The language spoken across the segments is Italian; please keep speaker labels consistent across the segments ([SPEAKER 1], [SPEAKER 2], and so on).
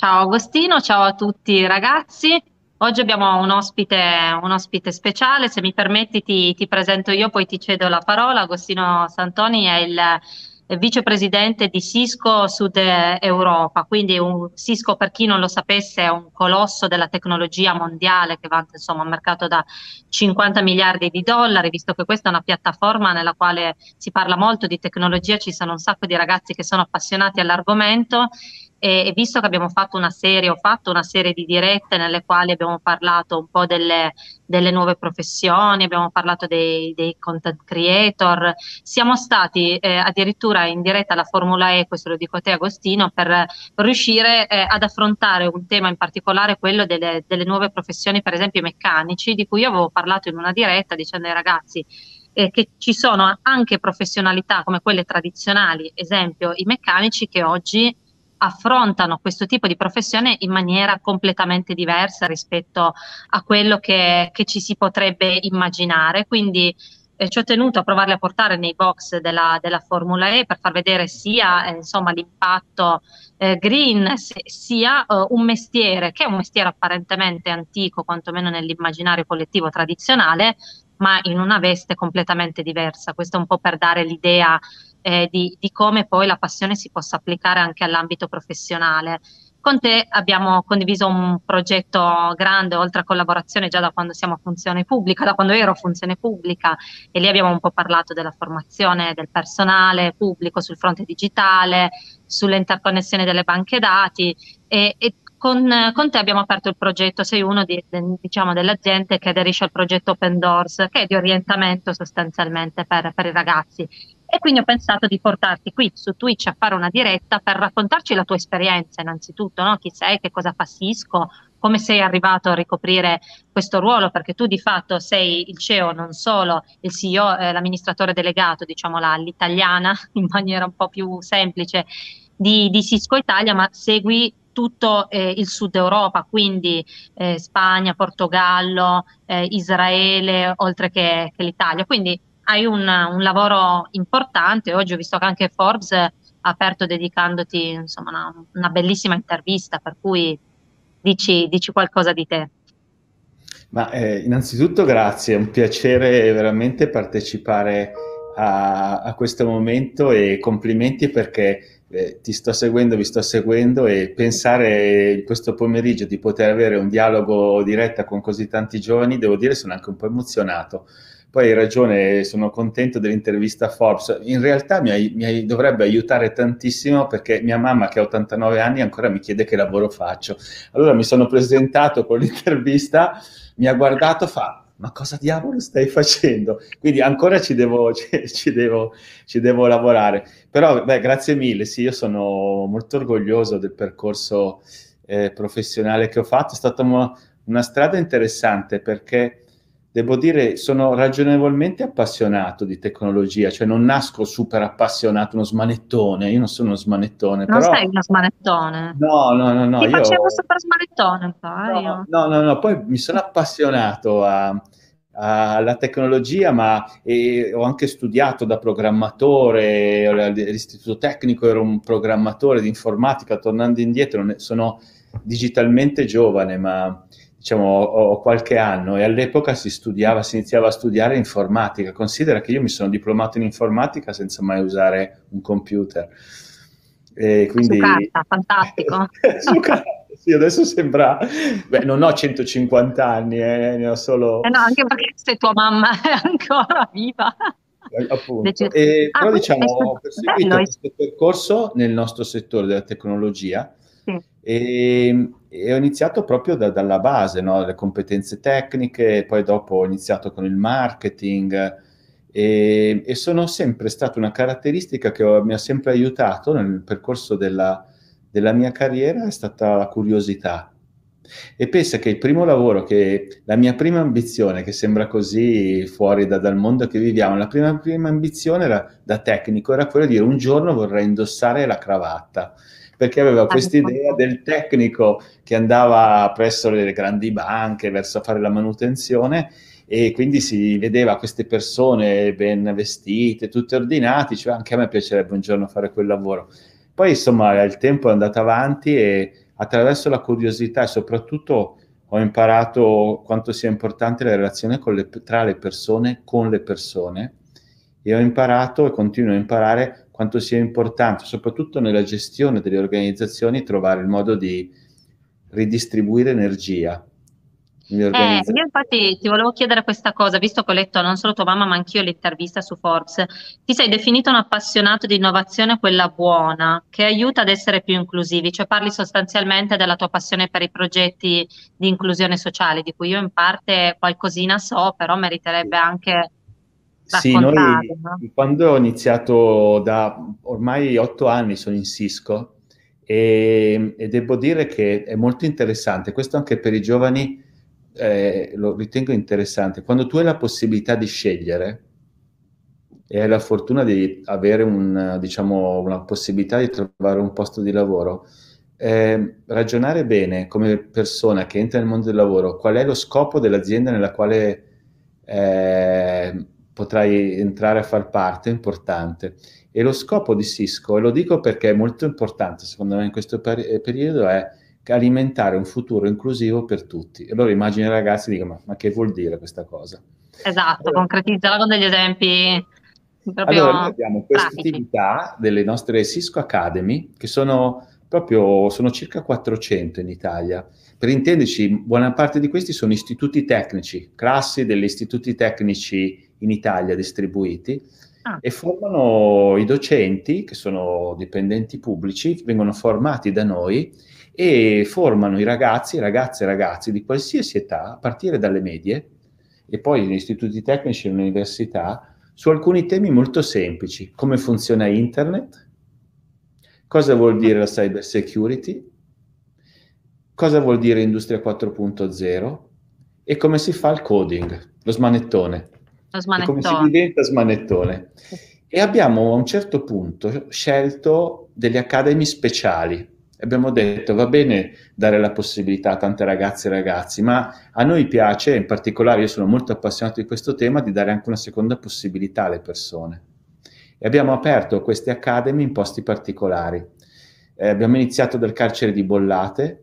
[SPEAKER 1] Ciao Agostino, ciao a tutti ragazzi. Oggi abbiamo un ospite, un ospite speciale, se mi permetti ti, ti, presento io, poi ti cedo la parola. Agostino Santoni è il vicepresidente di Cisco Sud Europa, quindi un, Cisco per chi non lo sapesse è un colosso della tecnologia mondiale che vanta insomma, un mercato da 50 miliardi di dollari, visto che questa è una piattaforma nella quale si parla molto di tecnologia, ci sono un sacco di ragazzi che sono appassionati all'argomento e, visto che abbiamo fatto una serie, ho fatto una serie di dirette nelle quali abbiamo parlato un po' delle, delle nuove professioni, abbiamo parlato dei, dei, content creator, siamo stati eh, addirittura in diretta alla Formula E, questo lo dico a te Agostino, per, riuscire eh, ad affrontare un tema in particolare, quello delle, delle nuove professioni, per esempio i meccanici, di cui io avevo parlato in una diretta dicendo ai ragazzi eh, che ci sono anche professionalità come quelle tradizionali, esempio i meccanici che oggi affrontano questo tipo di professione in maniera completamente diversa rispetto a quello che, che ci si potrebbe immaginare. Quindi eh, ci ho tenuto a provarle a portare nei box della, della Formula E per far vedere sia eh, insomma, l'impatto eh, green, se, sia eh, un mestiere che è un mestiere apparentemente antico, quantomeno nell'immaginario collettivo tradizionale, ma in una veste completamente diversa. Questo è un po' per dare l'idea eh, di, di, come poi la passione si possa applicare anche all'ambito professionale. Con te abbiamo condiviso un progetto grande, oltre a collaborazione già da quando siamo a funzione pubblica, da quando ero a funzione pubblica e lì abbiamo un po' parlato della formazione del personale pubblico sul fronte digitale, sull'interconnessione delle banche dati e, e con, con, te abbiamo aperto il progetto, sei uno di, de, diciamo, delle che aderisce al progetto Open Doors, che è di orientamento sostanzialmente per, per i ragazzi e quindi ho pensato di portarti qui su Twitch a fare una diretta per raccontarci la tua esperienza innanzitutto, no? chi sei, che cosa fa Cisco, come sei arrivato a ricoprire questo ruolo, perché tu di fatto sei il CEO, non solo il CEO, eh, l'amministratore delegato, diciamola all'italiana, in maniera un po' più semplice, di, di Cisco Italia, ma segui tutto eh, il sud Europa, quindi eh, Spagna, Portogallo, eh, Israele, oltre che, che l'Italia. Quindi hai un, un, lavoro importante. Oggi ho visto che anche Forbes ha aperto dedicandoti insomma, una, una bellissima intervista, per cui dici, dici qualcosa di te.
[SPEAKER 2] Ma eh, innanzitutto grazie, è un piacere veramente partecipare a, a questo momento e complimenti perché eh, ti sto seguendo, vi sto seguendo e pensare questo pomeriggio di poter avere un dialogo diretta con così tanti giovani, devo dire sono anche un po' emozionato poi hai ragione, sono contento dell'intervista a Forbes. In realtà mi, mi, dovrebbe aiutare tantissimo perché mia mamma, che ha 89 anni, ancora mi chiede che lavoro faccio. Allora mi sono presentato con l'intervista, mi ha guardato, e fa. Ma cosa diavolo stai facendo? Quindi ancora ci devo, ci, ci devo, ci devo lavorare. Però, beh, grazie mille. Sì, io sono molto orgoglioso del percorso eh, professionale che ho fatto. È stata mo- una strada interessante perché devo dire, sono ragionevolmente appassionato di tecnologia, cioè non nasco super appassionato, uno smanettone, io non sono uno smanettone. Non però... sei
[SPEAKER 1] uno smanettone.
[SPEAKER 2] No, no, no, no. Ti io facevo
[SPEAKER 1] super smanettone un po'. No,
[SPEAKER 2] no, no, no, poi mi sono appassionato a alla tecnologia, ma eh, ho anche studiato da programmatore, all'istituto tecnico ero un programmatore di informatica, tornando indietro sono digitalmente giovane, ma diciamo, ho, qualche anno e all'epoca si studiava, si iniziava a studiare informatica. Considera che io mi sono diplomato in informatica senza mai usare un computer. E quindi... Su carta,
[SPEAKER 1] fantastico.
[SPEAKER 2] Su carta. Sì, adesso sembra... Beh, non ho 150 anni, eh, ne ho solo... Eh no,
[SPEAKER 1] anche perché se tua mamma è ancora viva.
[SPEAKER 2] Eh, appunto. E, ah, però diciamo, ho perseguito bello. questo percorso nel nostro settore della tecnologia, e, ehm, e ho iniziato proprio da, dalla base, no? le competenze tecniche, poi dopo ho iniziato con il marketing e, ehm, e sono sempre stata una caratteristica che ho, mi ha sempre aiutato nel percorso della, della mia carriera, è stata la curiosità. E pensa che il primo lavoro, che la mia prima ambizione, che sembra così fuori da, dal mondo che viviamo, la prima, prima ambizione era, da tecnico era quella di dire un giorno vorrei indossare la cravatta perché aveva questa idea del tecnico che andava presso le grandi banche verso fare la manutenzione e quindi si vedeva queste persone ben vestite, tutte ordinate, cioè anche a me piacerebbe un giorno fare quel lavoro. Poi insomma il tempo è andato avanti e attraverso la curiosità e soprattutto ho imparato quanto sia importante la relazione le, tra le persone, con le persone e ho imparato e continuo a imparare quanto sia importante, soprattutto nella gestione delle organizzazioni, trovare il modo di ridistribuire energia. Eh, io
[SPEAKER 1] infatti ti volevo chiedere questa cosa, visto che ho letto non solo tua mamma ma anch'io l'intervista su Forbes, ti sei definito un appassionato di innovazione, quella buona, che aiuta ad essere più inclusivi, cioè parli sostanzialmente della tua passione per i progetti di inclusione sociale, di cui io in parte qualcosina so, però meriterebbe anche
[SPEAKER 2] sì, noi, no? quando ho iniziato da ormai otto anni sono in Cisco e, e, devo dire che è molto interessante, questo anche per i giovani eh, lo ritengo interessante, quando tu hai la possibilità di scegliere e hai la fortuna di avere un, diciamo, una possibilità di trovare un posto di lavoro, eh, ragionare bene come persona che entra nel mondo del lavoro, qual è lo scopo dell'azienda nella quale... Eh, potrai entrare a far parte, è importante. E lo scopo di Cisco, e lo dico perché è molto importante secondo me in questo per- eh, periodo, è alimentare un futuro inclusivo per tutti. E allora immagino i ragazzi dicono, ma, ma, che vuol dire questa cosa?
[SPEAKER 1] Esatto, allora, concretizzala con degli esempi. Allora, noi
[SPEAKER 2] abbiamo queste attività delle nostre Cisco Academy, che sono proprio, sono circa 400 in Italia. Per intenderci, buona parte di questi sono istituti tecnici, classi degli istituti tecnici in Italia distribuiti ah. e formano i docenti che sono dipendenti pubblici, vengono formati da noi e formano i ragazzi, ragazze e ragazzi di qualsiasi età, a partire dalle medie e poi gli istituti tecnici e università, su alcuni temi molto semplici, come funziona internet, cosa vuol dire la cyber security, cosa vuol dire industria 4.0 e come si fa il coding, lo smanettone come si diventa smanettone. E abbiamo a un certo punto scelto delle academy speciali. Abbiamo detto va bene dare la possibilità a tante ragazze e ragazzi, ma a noi piace, in particolare io sono molto appassionato di questo tema, di dare anche una seconda possibilità alle persone. E abbiamo aperto queste academy in posti particolari. Eh, abbiamo iniziato dal carcere di Bollate,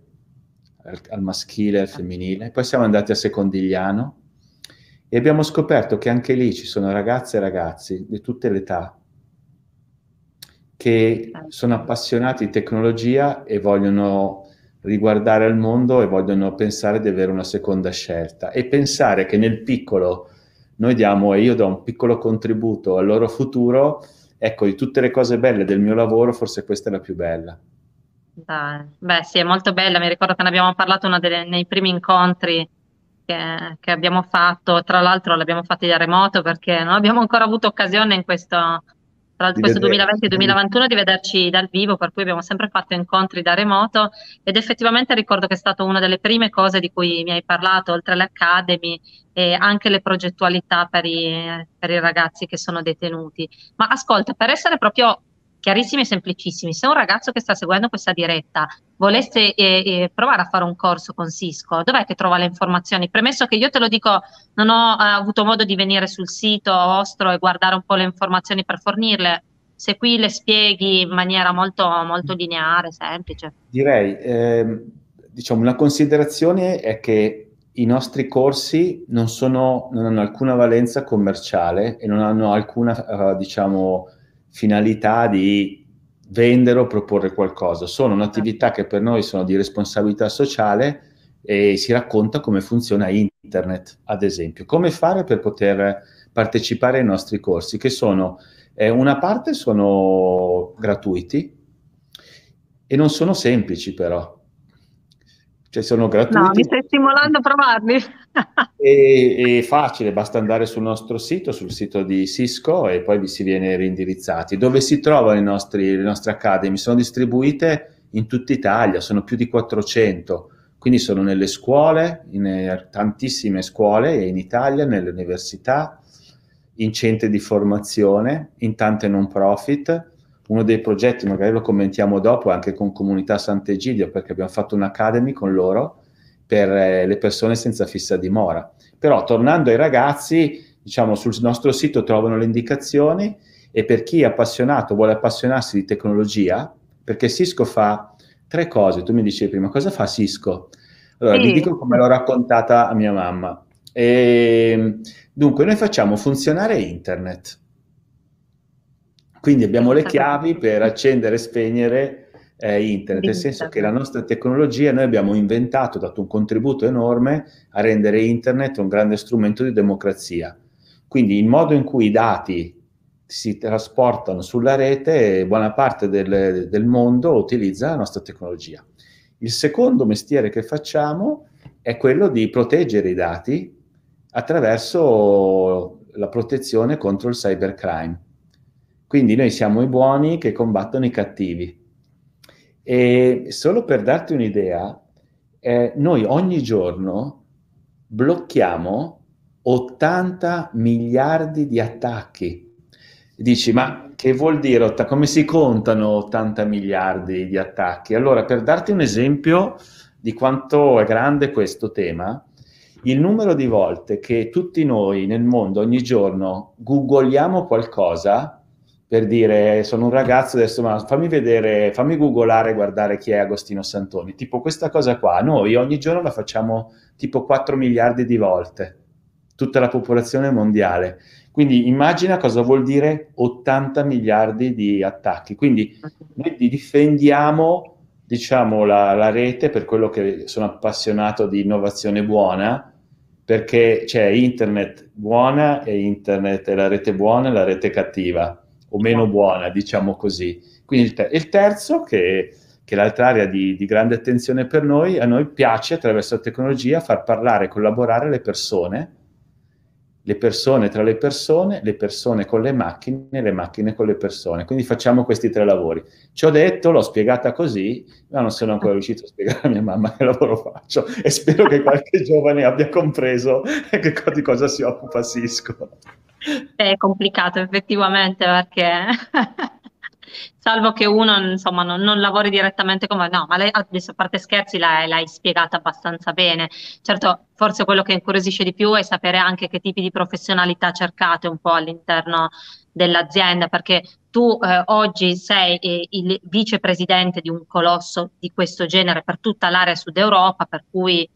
[SPEAKER 2] al, al maschile e al femminile, poi siamo andati a Secondigliano, e abbiamo scoperto che anche lì ci sono ragazze e ragazzi di tutte le età che sono appassionati di tecnologia e vogliono riguardare al mondo e vogliono pensare di avere una seconda scelta e pensare che nel piccolo noi diamo e io do un piccolo contributo al loro futuro, ecco, di tutte le cose belle del mio lavoro, forse questa è la più bella.
[SPEAKER 1] Ah, beh, sì, è molto bella, mi ricordo che ne abbiamo parlato uno dei, nei primi incontri che, che abbiamo fatto, tra l'altro l'abbiamo fatta da remoto perché non abbiamo ancora avuto occasione in questo, tra questo 2020-2021 di vederci dal vivo, per cui abbiamo sempre fatto incontri da remoto ed effettivamente ricordo che è stata una delle prime cose di cui mi hai parlato, oltre alle academy e anche le progettualità per i, per i ragazzi che sono detenuti. Ma ascolta, per essere proprio chiarissimi e semplicissimi. Se un ragazzo che sta seguendo questa diretta volesse eh, eh, provare a fare un corso con Cisco, dov'è che trova le informazioni? Premesso che io te lo dico, non ho eh, avuto modo di venire sul sito vostro e guardare un po' le informazioni per fornirle. Se qui le spieghi in maniera molto, molto lineare, semplice.
[SPEAKER 2] Direi, ehm, diciamo, una considerazione è che i nostri corsi non, sono, non, hanno alcuna valenza commerciale e non hanno alcuna, eh, diciamo, finalità di vendere o proporre qualcosa, sono un'attività che per noi sono di responsabilità sociale e si racconta come funziona internet, ad esempio, come fare per poter partecipare ai nostri corsi, che sono, eh, una parte sono gratuiti e non sono semplici però. Cioè sono gratuiti. No, mi stai
[SPEAKER 1] stimolando a provarli
[SPEAKER 2] è, è, facile, basta andare sul nostro sito, sul sito di Cisco e poi vi si viene rindirizzati. Dove si trovano nostri, le nostre academy? Sono distribuite in tutta Italia, sono più di 400, quindi sono nelle scuole, in eh, tantissime scuole in Italia, nelle università, in centri di formazione, in tante non profit. Uno dei progetti, magari lo commentiamo dopo, è anche con Comunità Sant'Egidio, perché abbiamo fatto un'academy con loro per eh, le persone senza fissa dimora. Però tornando ai ragazzi, diciamo sul nostro sito trovano le indicazioni e per chi è appassionato, vuole appassionarsi di tecnologia, perché Cisco fa tre cose, tu mi dicevi prima cosa fa Cisco? Allora, sì. vi dico come l'ho raccontata a mia mamma. E, ehm, dunque, noi facciamo funzionare internet. Quindi abbiamo le chiavi per accendere e spegnere eh, internet, nel senso che la nostra tecnologia noi abbiamo inventato, dato un contributo enorme a rendere internet un grande strumento di democrazia. Quindi il modo in cui i dati si trasportano sulla rete, buona parte del, del mondo utilizza la nostra tecnologia. Il secondo mestiere che facciamo è quello di proteggere i dati attraverso la protezione contro il cybercrime. Quindi noi siamo i buoni che combattono i cattivi e solo per darti un'idea, eh, noi ogni giorno blocchiamo 80 miliardi di attacchi. Dici, ma che vuol dire? Come si contano 80 miliardi di attacchi? Allora, per darti un esempio di quanto è grande questo tema, il numero di volte che tutti noi nel mondo ogni giorno googliamo qualcosa per dire eh, sono un ragazzo adesso ma fammi vedere, fammi googolare e guardare chi è Agostino Santoni. Tipo questa cosa qua, noi ogni giorno la facciamo tipo 4 miliardi di volte, tutta la popolazione mondiale. Quindi immagina cosa vuol dire 80 miliardi di attacchi. Quindi noi difendiamo diciamo, la, la rete per quello che sono appassionato di innovazione buona, perché c'è cioè, internet buona e internet è la rete buona e la rete cattiva o meno buona, diciamo così. Quindi il, ter- il terzo, che, che, è l'altra area di, di, grande attenzione per noi, a noi piace attraverso la tecnologia far parlare e collaborare le persone le persone tra le persone, le persone con le macchine, le macchine con le persone. Quindi facciamo questi tre lavori. Ci ho detto, l'ho spiegata così, ma non sono ancora riuscito a spiegare a mia mamma che lavoro faccio e spero che qualche giovane abbia compreso di cosa si occupa Cisco.
[SPEAKER 1] È complicato effettivamente perché salvo che uno insomma, non, non, lavori direttamente con come no, ma lei adesso a parte scherzi l'hai, l'hai spiegata abbastanza bene. Certo, forse quello che incuriosisce di più è sapere anche che tipi di professionalità cercate un po' all'interno dell'azienda, perché tu eh, oggi sei eh, il vicepresidente di un colosso di questo genere per tutta l'area sud Europa, per cui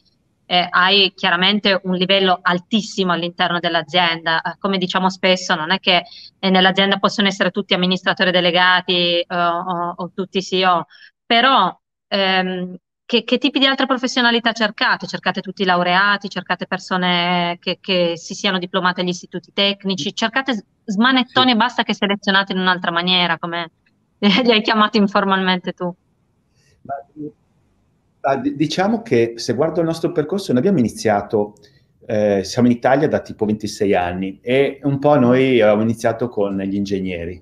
[SPEAKER 1] eh, hai chiaramente un livello altissimo all'interno dell'azienda. Eh, come diciamo spesso, non è che eh, nell'azienda possono essere tutti amministratori delegati eh, o, o, tutti CEO, però ehm, che, che, tipi di altre professionalità cercate? Cercate tutti i laureati, cercate persone che, che si siano diplomate agli istituti tecnici, cercate smanettoni, sì. basta che selezionate in un'altra maniera, come li hai chiamati informalmente tu.
[SPEAKER 2] Ah, diciamo che se guardo il nostro percorso, noi abbiamo iniziato, eh, siamo in Italia da tipo 26 anni e un po' noi eh, abbiamo iniziato con gli ingegneri,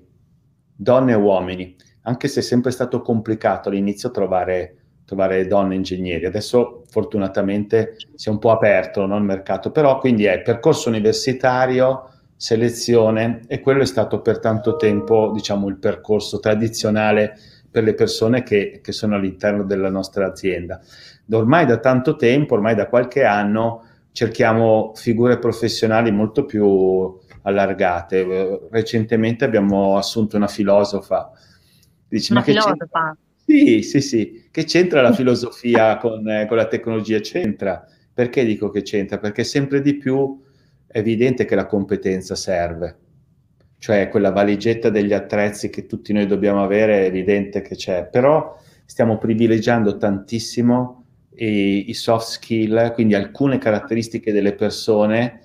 [SPEAKER 2] donne e uomini, anche se è sempre stato complicato all'inizio trovare, trovare donne ingegneri. Adesso fortunatamente si è un po' aperto no, il mercato, però quindi è percorso universitario, selezione e quello è stato per tanto tempo diciamo, il percorso tradizionale per le persone che, che sono all'interno della nostra azienda. Ormai da tanto tempo, ormai da qualche anno, cerchiamo figure professionali molto più allargate. Eh, recentemente abbiamo assunto una filosofa. Dici, una ma filosofa? Sì, sì, sì. Che c'entra la filosofia con, eh, con, la tecnologia? C'entra. Perché dico che c'entra? Perché sempre di più è evidente che la competenza serve cioè quella valigetta degli attrezzi che tutti noi dobbiamo avere, è evidente che c'è, però stiamo privilegiando tantissimo i, i soft skill, quindi alcune caratteristiche delle persone,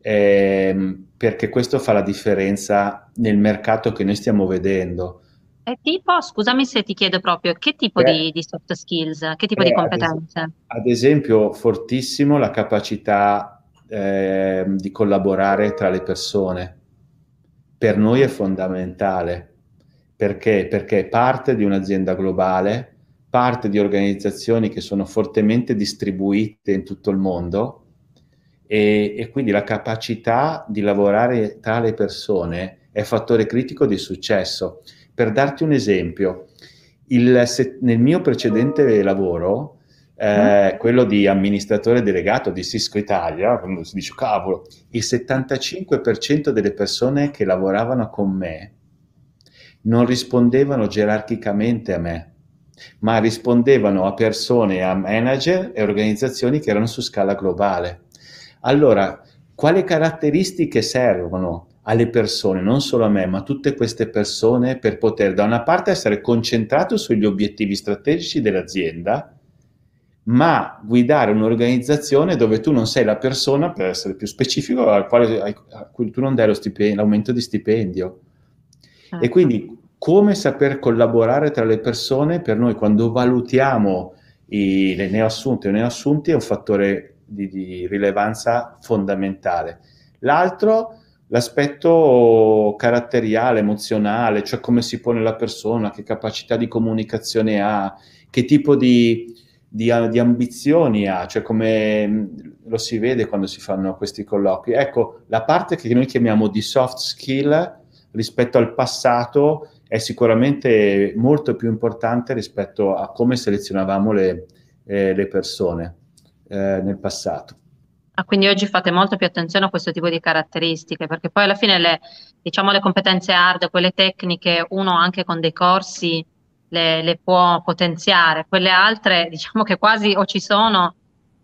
[SPEAKER 2] ehm, perché questo fa la differenza nel mercato che noi stiamo vedendo.
[SPEAKER 1] E tipo, scusami se ti chiedo proprio, che tipo eh, di, di, soft skills, che tipo eh, di competenze? Ad,
[SPEAKER 2] ad esempio, fortissimo la capacità eh, di collaborare tra le persone per noi è fondamentale. Perché? Perché è parte di un'azienda globale, parte di organizzazioni che sono fortemente distribuite in tutto il mondo e, e quindi la capacità di lavorare tra le persone è fattore critico di successo. Per darti un esempio, il, se, nel mio precedente lavoro eh, mm. quello di amministratore delegato di Cisco Italia, quando si dice cavolo, il 75% delle persone che lavoravano con me non rispondevano gerarchicamente a me, ma rispondevano a persone, a manager e organizzazioni che erano su scala globale. Allora, quali caratteristiche servono alle persone, non solo a me, ma a tutte queste persone per poter da una parte essere concentrato sugli obiettivi strategici dell'azienda, ma guidare un'organizzazione dove tu non sei la persona, per essere più specifico, a cui tu non dai l'aumento di stipendio. Ah. E quindi come saper collaborare tra le persone per noi quando valutiamo i, le neoassunte o neoassunti è un fattore di, di rilevanza fondamentale. L'altro l'aspetto caratteriale, emozionale, cioè come si pone la persona, che capacità di comunicazione ha, che tipo di di, eh, di, ambizioni ha, cioè come mm, lo si vede quando si fanno questi colloqui. Ecco, la parte che noi chiamiamo di soft skill rispetto al passato è sicuramente molto più importante rispetto a come selezionavamo le, eh, le persone eh, nel passato.
[SPEAKER 1] Ah, quindi oggi fate molto più attenzione a questo tipo di caratteristiche, perché poi alla fine le, diciamo, le competenze hard, quelle tecniche, uno anche con dei corsi le, le, può potenziare, quelle altre diciamo che quasi o ci sono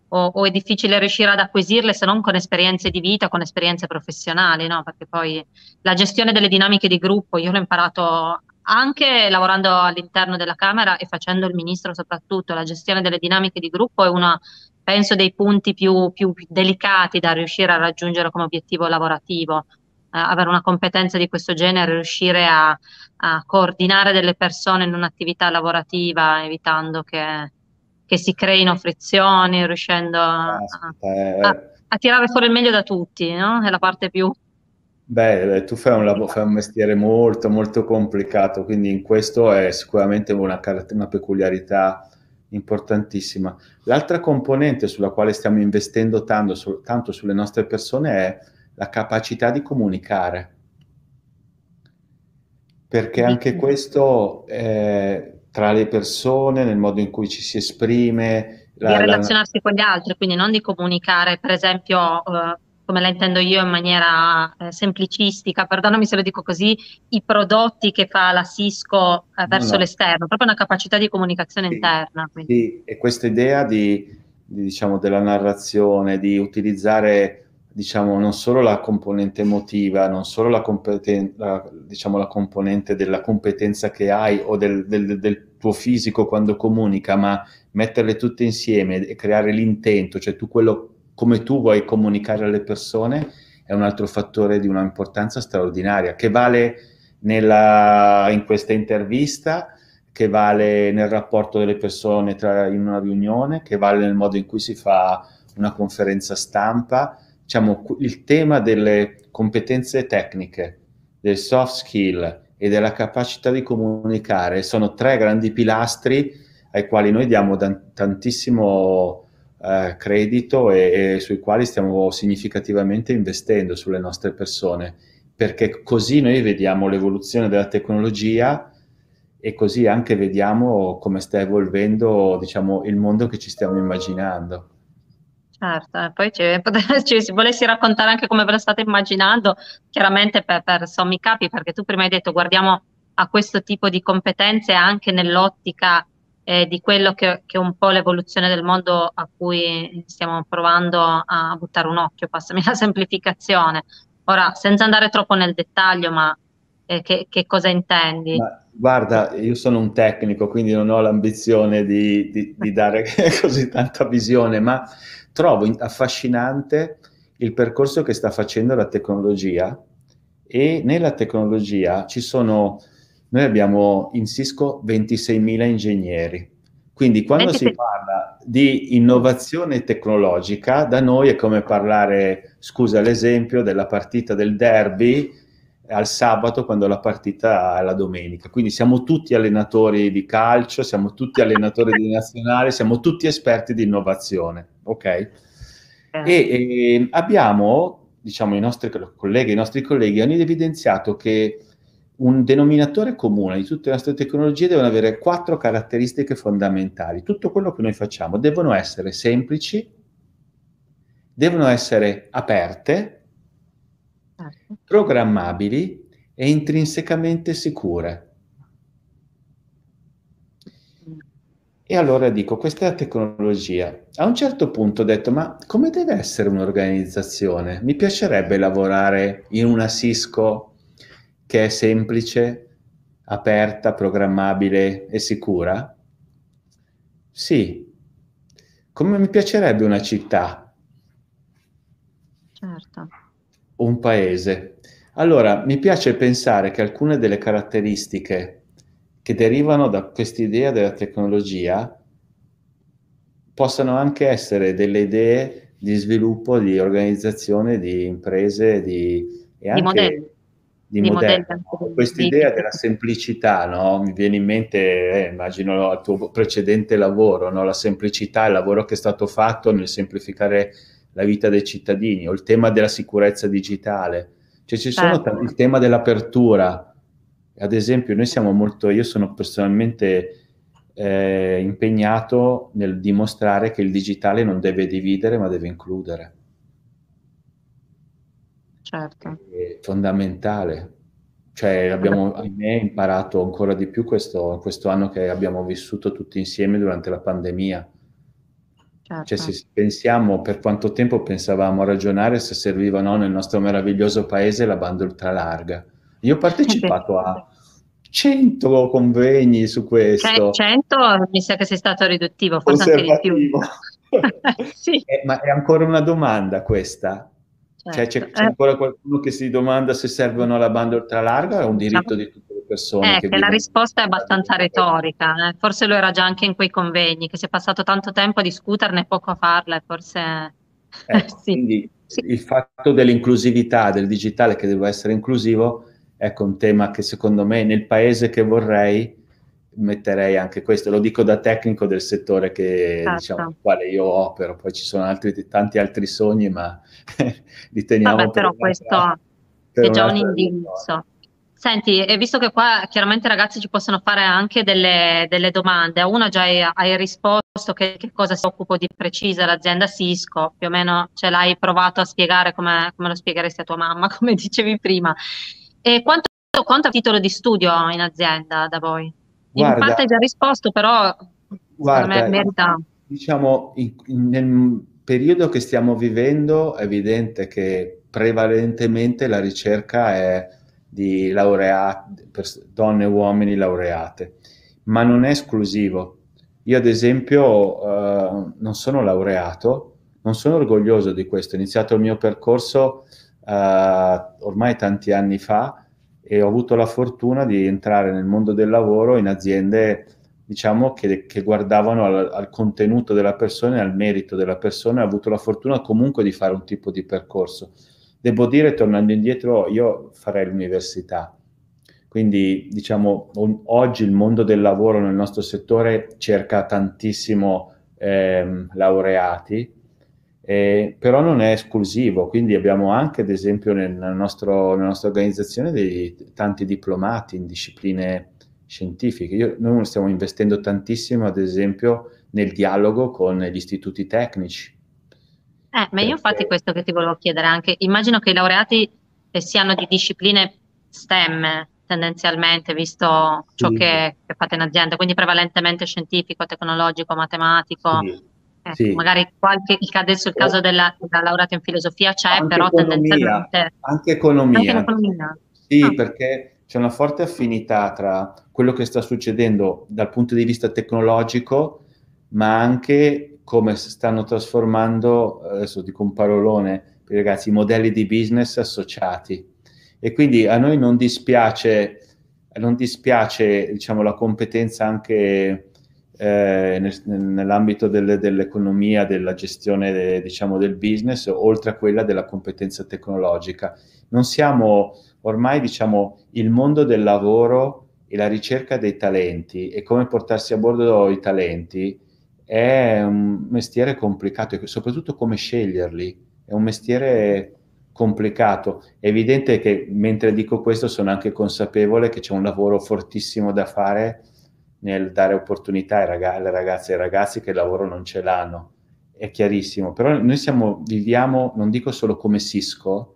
[SPEAKER 1] o, o, è difficile riuscire ad acquisirle se non con esperienze di vita, con esperienze professionali, no? perché poi la gestione delle dinamiche di gruppo io l'ho imparato anche lavorando all'interno della Camera e facendo il ministro soprattutto, la gestione delle dinamiche di gruppo è una, penso, dei punti più, più delicati da riuscire a raggiungere come obiettivo lavorativo, avere una competenza di questo genere, riuscire a, a coordinare delle persone in un'attività lavorativa, evitando che, che si creino frizioni, riuscendo a, a,
[SPEAKER 2] eh, eh. a,
[SPEAKER 1] tirare fuori il meglio da tutti, no? È la parte più...
[SPEAKER 2] Beh, eh, tu fai un, labo, fai un mestiere molto, molto complicato, quindi in questo è sicuramente una, una peculiarità importantissima. L'altra componente sulla quale stiamo investendo tanto, su, tanto sulle nostre persone è la capacità di comunicare. Perché anche mm. questo eh, tra le persone, nel modo in cui ci si esprime. La, di relazionarsi
[SPEAKER 1] la... con gli altri, quindi non di comunicare, per esempio, eh, come la intendo io in maniera eh, semplicistica, perdonami se lo dico così, i prodotti che fa la Cisco eh, verso no, no. l'esterno, proprio una capacità di comunicazione sì, interna. Quindi.
[SPEAKER 2] Sì, e questa idea di, di, diciamo, della narrazione, di utilizzare diciamo, non solo la componente emotiva, non solo la, competen- la, diciamo, la componente della competenza che hai o del, del, del, tuo fisico quando comunica, ma metterle tutte insieme e creare l'intento, cioè tu quello come tu vuoi comunicare alle persone è un altro fattore di una importanza straordinaria che vale nella, in questa intervista, che vale nel rapporto delle persone tra, in una riunione, che vale nel modo in cui si fa una conferenza stampa, diciamo, il tema delle competenze tecniche, del soft skill e della capacità di comunicare sono tre grandi pilastri ai quali noi diamo tantissimo eh, credito e, e sui quali stiamo significativamente investendo sulle nostre persone, perché così noi vediamo l'evoluzione della tecnologia e così anche vediamo come sta evolvendo diciamo, il mondo che ci stiamo immaginando
[SPEAKER 1] certo. E eh, poi ci, ci, se volessi raccontare anche come ve lo state immaginando, chiaramente per, per sommi capi, perché tu prima hai detto guardiamo a questo tipo di competenze anche nell'ottica eh, di quello che, che, è un po' l'evoluzione del mondo a cui stiamo provando a buttare un occhio, passami la semplificazione. Ora, senza andare troppo nel dettaglio, ma eh, che, che, cosa intendi? Ma,
[SPEAKER 2] guarda, io sono un tecnico, quindi non ho l'ambizione di, di, di dare così tanta visione, ma trovo affascinante il percorso che sta facendo la tecnologia e nella tecnologia ci sono, noi abbiamo in Cisco 26.000 ingegneri, quindi quando 26. si parla di innovazione tecnologica, da noi è come parlare, scusa l'esempio, della partita del derby al sabato quando la partita è la domenica. Quindi siamo tutti allenatori di calcio, siamo tutti allenatori di nazionale, siamo tutti esperti di innovazione, ok? Eh. E, e, ehm, abbiamo, diciamo, i nostri colleghi, i nostri colleghi hanno evidenziato che un denominatore comune di tutte le nostre tecnologie devono avere quattro caratteristiche fondamentali. Tutto quello che noi facciamo devono essere semplici, devono essere aperte, Certo. programmabili e intrinsecamente sicure. E allora dico, questa è la tecnologia, a un certo punto ho detto, ma come deve essere un'organizzazione? Mi piacerebbe lavorare in una Cisco che è semplice, aperta, programmabile e sicura? Sì. Come mi piacerebbe una città? Certo un paese. Allora, mi piace pensare che alcune delle caratteristiche che derivano da quest'idea della tecnologia possano anche essere delle idee di sviluppo, di organizzazione, di imprese, di, e anche di modelli. Di, di modelli. modelli. Questa idea della semplicità, no? mi viene in mente, eh, immagino, il tuo precedente lavoro, no? la semplicità, il lavoro che è stato fatto nel semplificare la vita dei cittadini o il tema della sicurezza digitale. Cioè ci sono t- certo. il tema dell'apertura. Ad esempio, noi siamo molto, io sono personalmente eh, impegnato nel dimostrare che il digitale non deve dividere ma deve includere. Certo. È fondamentale. Cioè abbiamo ahimè, imparato ancora di più questo, questo anno che abbiamo vissuto tutti insieme durante la pandemia Certo. Cioè, se certo. pensiamo per quanto tempo pensavamo a ragionare se serviva o no nel nostro meraviglioso paese la banda ultralarga. Io ho partecipato a 100 convegni su questo.
[SPEAKER 1] 100 mi sa che sei stato riduttivo, forse anche di
[SPEAKER 2] più. sì. eh, ma è ancora una domanda questa. Certo. Cioè, c'è, certo. c'è eh. ancora qualcuno che si domanda se servono la banda ultralarga, è un diritto no. di tutti persone. Eh, che, che la
[SPEAKER 1] risposta è abbastanza retorica, eh. forse lo era già anche in quei convegni, che si è passato tanto tempo a discuterne e poco a farla, e forse...
[SPEAKER 2] Eh, sì. Quindi sì. il fatto dell'inclusività, del digitale che deve essere inclusivo, ecco un tema che secondo me nel paese che vorrei metterei anche questo, lo dico da tecnico del settore che, certo. diciamo, nel quale io opero, poi ci sono altri, tanti altri sogni, ma li teniamo Vabbè, per però questo è già un
[SPEAKER 1] indirizzo. Senti, visto che qua chiaramente ragazzi ci possono fare anche delle, delle domande, a una già hai, hai risposto che, che, cosa si occupa di precisa l'azienda Cisco, più o meno ce l'hai provato a spiegare come, come lo spiegheresti a tua mamma, come dicevi prima. E quanto, quanto a titolo di studio in azienda da voi? Guarda, in parte hai già risposto, però guarda, me merita.
[SPEAKER 2] Diciamo, in, in, nel periodo che stiamo vivendo è evidente che prevalentemente la ricerca è di laureate, donne e uomini laureate, ma non è esclusivo. Io ad esempio eh, non sono laureato, non sono orgoglioso di questo, ho iniziato il mio percorso eh, ormai tanti anni fa e ho avuto la fortuna di entrare nel mondo del lavoro in aziende diciamo, che, che guardavano al, al, contenuto della persona e al merito della persona e ho avuto la fortuna comunque di fare un tipo di percorso Devo dire, tornando indietro, io farei l'università. Quindi, diciamo, on- oggi il mondo del lavoro nel nostro settore cerca tantissimo ehm, laureati, eh, però non è esclusivo, quindi abbiamo anche, ad esempio, nel nostro, nella nostra organizzazione dei, tanti diplomati in discipline scientifiche. Io, noi stiamo investendo tantissimo, ad esempio, nel dialogo con gli istituti tecnici
[SPEAKER 1] eh, ma io infatti questo che ti volevo chiedere anche, immagino che i laureati eh, siano di discipline STEM tendenzialmente, visto ciò sì. che, che, fate in azienda, quindi prevalentemente scientifico, tecnologico, matematico.
[SPEAKER 2] Sì. Eh, sì. Magari
[SPEAKER 1] qualche, adesso il caso eh. della, della laureata in filosofia c'è, anche però economia, tendenzialmente...
[SPEAKER 2] Anche economia. Anche economia. Sì, ah. perché c'è una forte affinità tra quello che sta succedendo dal punto di vista tecnologico, ma anche come stanno trasformando, eh, adesso dico un parolone, per i ragazzi, i modelli di business associati. E quindi a noi non dispiace, non dispiace diciamo, la competenza anche eh, nel, nell'ambito delle, dell'economia, della gestione de, diciamo, del business, oltre a quella della competenza tecnologica. Non siamo ormai diciamo, il mondo del lavoro e la ricerca dei talenti e come portarsi a bordo i talenti è un mestiere complicato e soprattutto come sceglierli. È un mestiere complicato. È evidente che mentre dico questo sono anche consapevole che c'è un lavoro fortissimo da fare nel dare opportunità ai rag- alle ragazze e ai ragazzi che il lavoro non ce l'hanno. È chiarissimo, però noi siamo, viviamo, non dico solo come Cisco,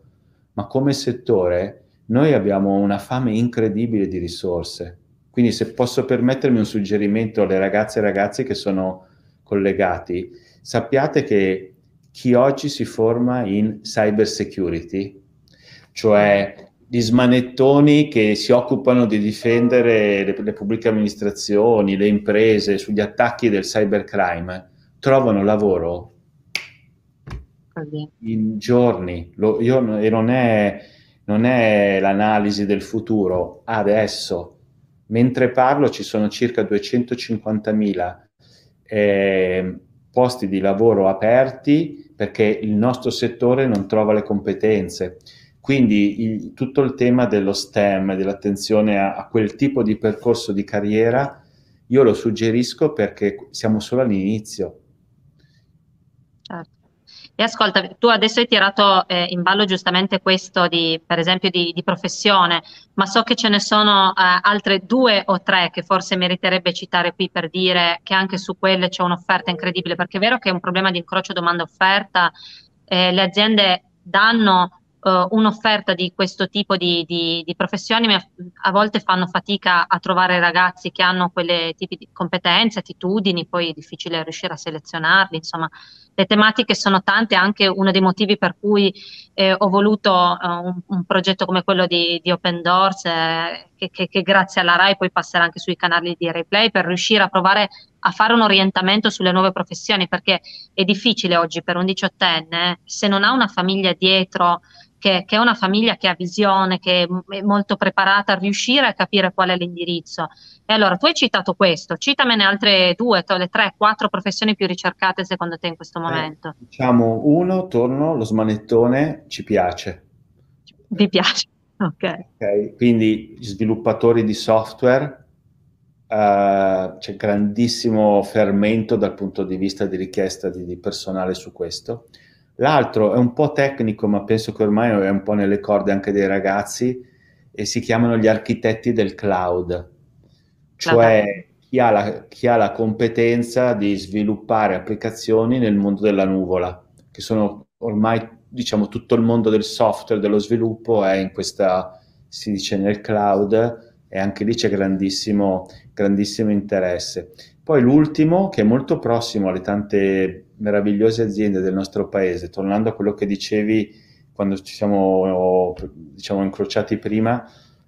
[SPEAKER 2] ma come settore, noi abbiamo una fame incredibile di risorse. Quindi se posso permettermi un suggerimento alle ragazze e ragazzi che sono collegati, sappiate che chi oggi si forma in cyber security, cioè gli smanettoni che si occupano di difendere le, le, pubbliche amministrazioni, le imprese sugli attacchi del cybercrime, trovano lavoro in giorni. Lo, io, e non è, non è l'analisi del futuro, adesso. Mentre parlo ci sono circa 250.000 eh, posti di lavoro aperti perché il nostro settore non trova le competenze. Quindi il, tutto il tema dello STEM, dell'attenzione a, a, quel tipo di percorso di carriera, io lo suggerisco perché siamo solo all'inizio.
[SPEAKER 1] E ascolta, tu adesso hai tirato eh, in ballo giustamente questo di, per esempio, di, di, professione, ma so che ce ne sono eh, altre due o tre che forse meriterebbe citare qui per dire che anche su quelle c'è un'offerta incredibile, perché è vero che è un problema di incrocio domanda-offerta, eh, le aziende danno uh, un'offerta di questo tipo di, di, di professioni, ma a volte fanno fatica a trovare ragazzi che hanno quelle tipi di competenze, attitudini, poi è difficile riuscire a selezionarli, insomma le tematiche sono tante, anche uno dei motivi per cui eh, ho voluto eh, un, un, progetto come quello di, di Open Doors, eh, che, che, che, grazie alla RAI poi passerà anche sui canali di replay per riuscire a provare a fare un orientamento sulle nuove professioni perché è difficile oggi per un diciottenne eh, se non ha una famiglia dietro che, che è una famiglia che ha visione, che è molto preparata a riuscire a capire qual è l'indirizzo. E allora tu hai citato questo, citamene altre due, le tre, quattro professioni più ricercate secondo te in questo eh, momento. Eh,
[SPEAKER 2] diciamo uno, torno, lo smanettone ci piace.
[SPEAKER 1] Vi piace Okay.
[SPEAKER 2] ok. Quindi sviluppatori di software, uh, c'è grandissimo fermento dal punto di vista di richiesta di, di, personale su questo. L'altro è un po' tecnico, ma penso che ormai è un po' nelle corde anche dei ragazzi, e si chiamano gli architetti del cloud, cioè chi, ha la, chi ha la competenza di sviluppare applicazioni nel mondo della nuvola, che sono ormai diciamo, tutto il mondo del software, dello sviluppo è in questa, si dice nel cloud e anche lì c'è grandissimo, grandissimo interesse. Poi l'ultimo, che è molto prossimo alle tante meravigliose aziende del nostro paese, tornando a quello che dicevi quando ci siamo diciamo, incrociati prima,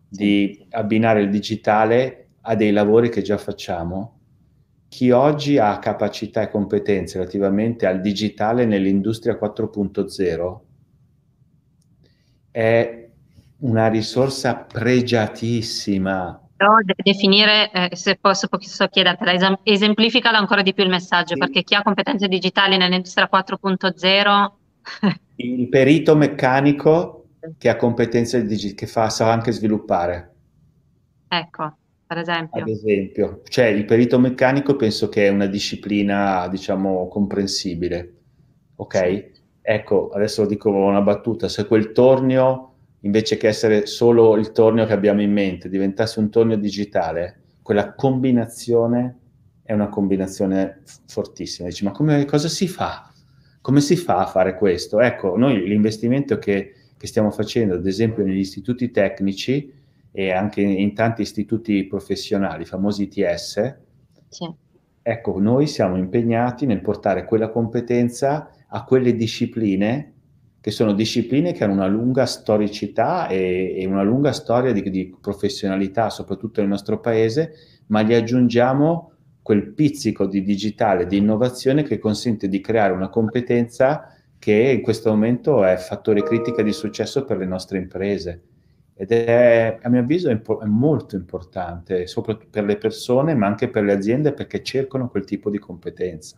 [SPEAKER 2] di abbinare il digitale a dei lavori che già facciamo chi oggi ha capacità e competenze relativamente al digitale nell'industria 4.0 è una risorsa pregiatissima. Però
[SPEAKER 1] definire, eh, se posso, posso chiedertela, esem- esemplificala ancora di più il messaggio, sì. perché chi ha competenze digitali nell'industria 4.0...
[SPEAKER 2] il perito meccanico che ha competenze digitali, che fa, sa anche sviluppare.
[SPEAKER 1] Ecco per esempio? Ad
[SPEAKER 2] esempio, cioè il perito meccanico penso che è una disciplina, diciamo, comprensibile, ok? Ecco, adesso lo dico una battuta, se quel tornio, invece che essere solo il tornio che abbiamo in mente, diventasse un tornio digitale, quella combinazione è una combinazione fortissima. Dici, ma come, cosa si fa? Come si fa a fare questo? Ecco, noi l'investimento che, che stiamo facendo, ad esempio, negli istituti tecnici, e anche in tanti istituti professionali, i famosi ITS, sì. ecco, noi siamo impegnati nel portare quella competenza a quelle discipline che sono discipline che hanno una lunga storicità e, e una lunga storia di, di professionalità, soprattutto nel nostro paese, ma gli aggiungiamo quel pizzico di digitale, di innovazione che consente di creare una competenza che in questo momento è fattore critica di successo per le nostre imprese ed è, a mio avviso, è, è molto importante, soprattutto per le persone, ma anche per le aziende, perché cercano quel tipo di competenza.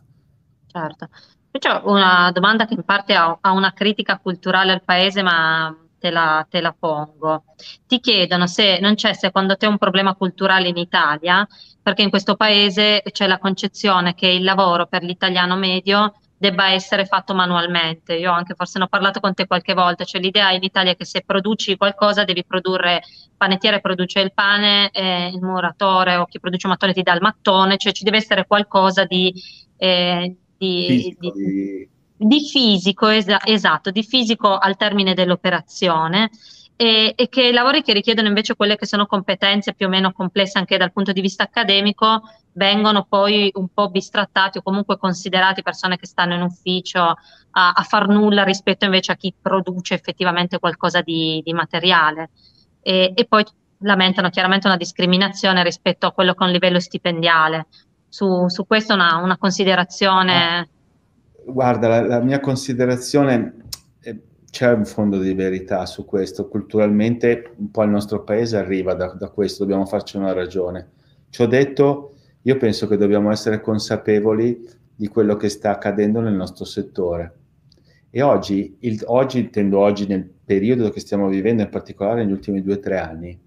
[SPEAKER 1] Certo. Invece una domanda che in parte ha, ha una critica culturale al paese, ma te la, te la, pongo. Ti chiedono se non c'è secondo te un problema culturale in Italia, perché in questo paese c'è la concezione che il lavoro per l'italiano medio debba essere fatto manualmente. Io anche forse ne ho parlato con te qualche volta, cioè l'idea in Italia è che se produci qualcosa devi produrre, il panettiere produce il pane, eh, il muratore o chi produce un mattone ti dà il mattone, cioè ci deve essere qualcosa di... Eh,
[SPEAKER 2] di, fisico, di, di...
[SPEAKER 1] di fisico es- esatto, di fisico al termine dell'operazione e, e, che lavori che richiedono invece quelle che sono competenze più o meno complesse anche dal punto di vista accademico vengono poi un po' bistrattati o comunque considerati persone che stanno in ufficio a, a far nulla rispetto invece a chi produce effettivamente qualcosa di, di materiale e, e, poi lamentano chiaramente una discriminazione rispetto a quello con livello stipendiale su, su questo una, una considerazione
[SPEAKER 2] ah. guarda la, la mia considerazione c'è un fondo di verità su questo, culturalmente un po' il nostro paese arriva da, da questo, dobbiamo farci una ragione. Ciò detto, io penso che dobbiamo essere consapevoli di quello che sta accadendo nel nostro settore. E oggi, il, oggi intendo oggi nel periodo che stiamo vivendo, in particolare negli ultimi due o tre anni,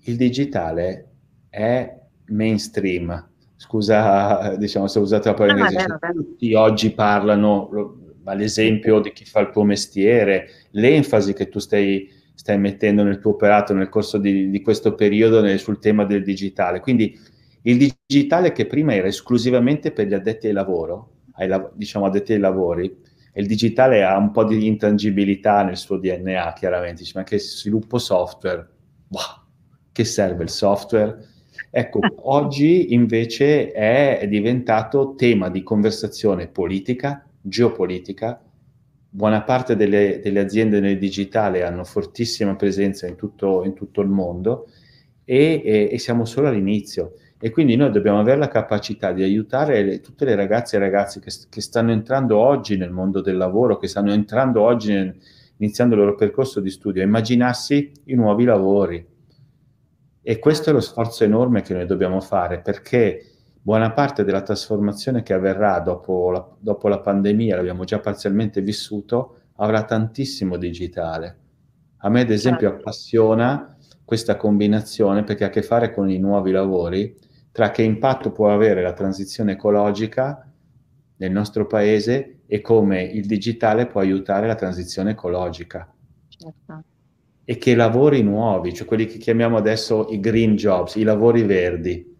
[SPEAKER 2] il digitale è mainstream. Scusa, diciamo, se ho usato la parola ah, inglese, tutti oggi parlano, ma l'esempio di chi fa il tuo mestiere, l'enfasi che tu stai, stai mettendo nel tuo operato nel corso di, di questo periodo nel, sul tema del digitale. Quindi il digitale che prima era esclusivamente per gli addetti ai lavoro, ai, diciamo addetti ai lavori, il digitale ha un po' di intangibilità nel suo DNA, chiaramente, ma anche sviluppo software, wow, che serve il software? Ecco, oggi invece è diventato tema di conversazione politica, geopolitica, buona parte delle, delle aziende nel digitale hanno fortissima presenza in tutto, in tutto il mondo e, e, e, siamo solo all'inizio. E quindi noi dobbiamo avere la capacità di aiutare le, tutte le ragazze e ragazzi che, che, stanno entrando oggi nel mondo del lavoro, che stanno entrando oggi nel, iniziando il loro percorso di studio, a immaginarsi i nuovi lavori. E questo è lo sforzo enorme che noi dobbiamo fare perché buona parte della trasformazione che avverrà dopo la, dopo la pandemia, l'abbiamo già parzialmente vissuto, avrà tantissimo digitale. A me, ad esempio, certo. appassiona questa combinazione perché ha a che fare con i nuovi lavori, tra che impatto può avere la transizione ecologica nel nostro paese e come il digitale può aiutare la transizione ecologica. Certo. E che lavori nuovi, cioè quelli che chiamiamo adesso i green jobs, i lavori verdi,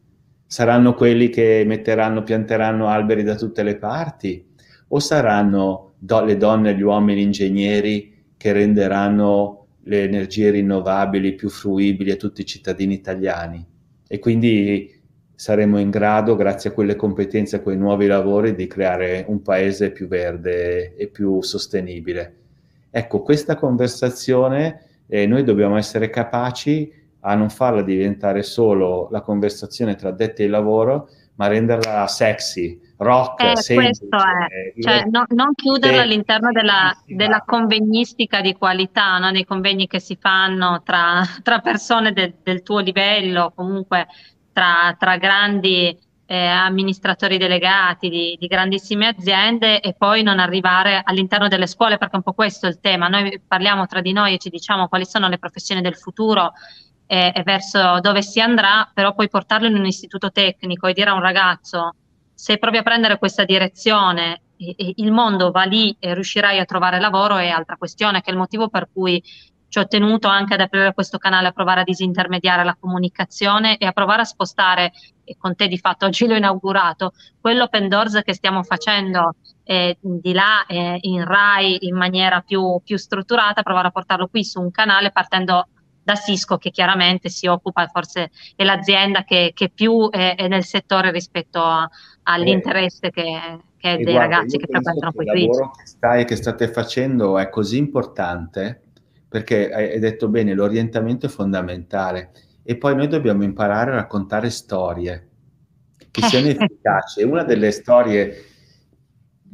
[SPEAKER 2] Saranno quelli che metteranno, pianteranno alberi da tutte le parti? O saranno do- le donne, e gli uomini, ingegneri che renderanno le energie rinnovabili più fruibili a tutti i cittadini italiani? E quindi saremo in grado, grazie a quelle competenze, a quei nuovi lavori, di creare un paese più verde e più sostenibile. Ecco, questa conversazione eh, noi dobbiamo essere capaci a non farla diventare solo la conversazione tra detti e lavoro, ma renderla sexy, rock, eh, semplice. Cioè,
[SPEAKER 1] no, non chiuderla all'interno della, della, convegnistica di qualità, no? nei convegni che si fanno tra, tra persone de, del tuo livello, comunque tra, tra grandi eh, amministratori delegati di, di, grandissime aziende e poi non arrivare all'interno delle scuole, perché è un po' questo il tema. Noi parliamo tra di noi e ci diciamo quali sono le professioni del futuro e, e verso dove si andrà, però puoi portarlo in un istituto tecnico e dire a un ragazzo se provi a prendere questa direzione il mondo va lì e riuscirai a trovare lavoro è altra questione, che è il motivo per cui ci ho tenuto anche ad aprire questo canale, a provare a disintermediare la comunicazione e a provare a spostare, e con te di fatto oggi l'ho inaugurato, quell'open doors che stiamo facendo eh, di là eh, in RAI in maniera più, più strutturata, provare a portarlo qui su un canale partendo da Cisco che chiaramente si occupa, forse è l'azienda che, che più è, è, nel settore rispetto a, all'interesse eh, che, che è eh, dei guarda, ragazzi che frequentano quei quiz. Il lavoro
[SPEAKER 2] che, stai, che state facendo è così importante perché hai detto bene, l'orientamento è fondamentale e poi noi dobbiamo imparare a raccontare storie che eh. siano efficaci. Una delle storie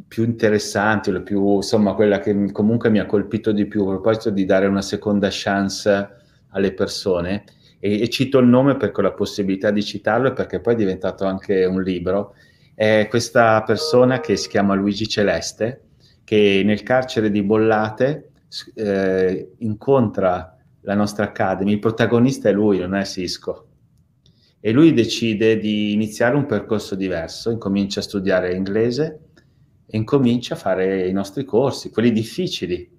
[SPEAKER 2] più interessanti, più, insomma, quella che comunque mi ha colpito di più, a proposito di dare una seconda chance alle persone, e, e cito il nome perché ho la possibilità di citarlo e perché poi è diventato anche un libro, è questa persona che si chiama Luigi Celeste, che nel carcere di Bollate eh, incontra la nostra Academy, il protagonista è lui, non è Cisco. E lui decide di iniziare un percorso diverso, incomincia a studiare inglese e incomincia a fare i nostri corsi, quelli difficili,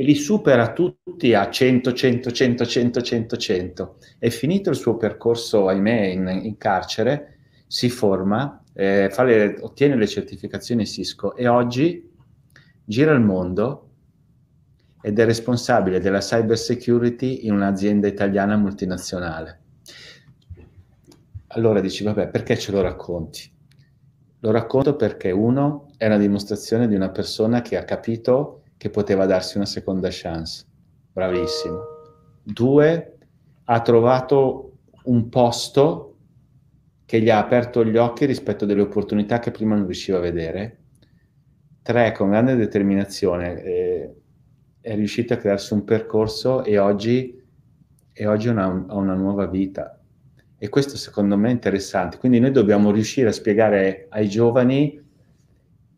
[SPEAKER 2] e li supera tutti a 100, 100, 100, 100, 100, 100. E finito il suo percorso, ahimè, in, in carcere, si forma, eh, le, ottiene le certificazioni Cisco e oggi gira il mondo ed è responsabile della cyber security in un'azienda italiana multinazionale. Allora dici, vabbè, perché ce lo racconti? Lo racconto perché uno è una dimostrazione di una persona che ha capito che poteva darsi una seconda chance. Bravissimo. Due, ha trovato un posto che gli ha aperto gli occhi rispetto a delle opportunità che prima non riusciva a vedere. Tre, con grande determinazione, eh, è riuscito a crearsi un percorso e oggi, e oggi ha una nuova vita. E questo secondo me è interessante. Quindi noi dobbiamo riuscire a spiegare ai giovani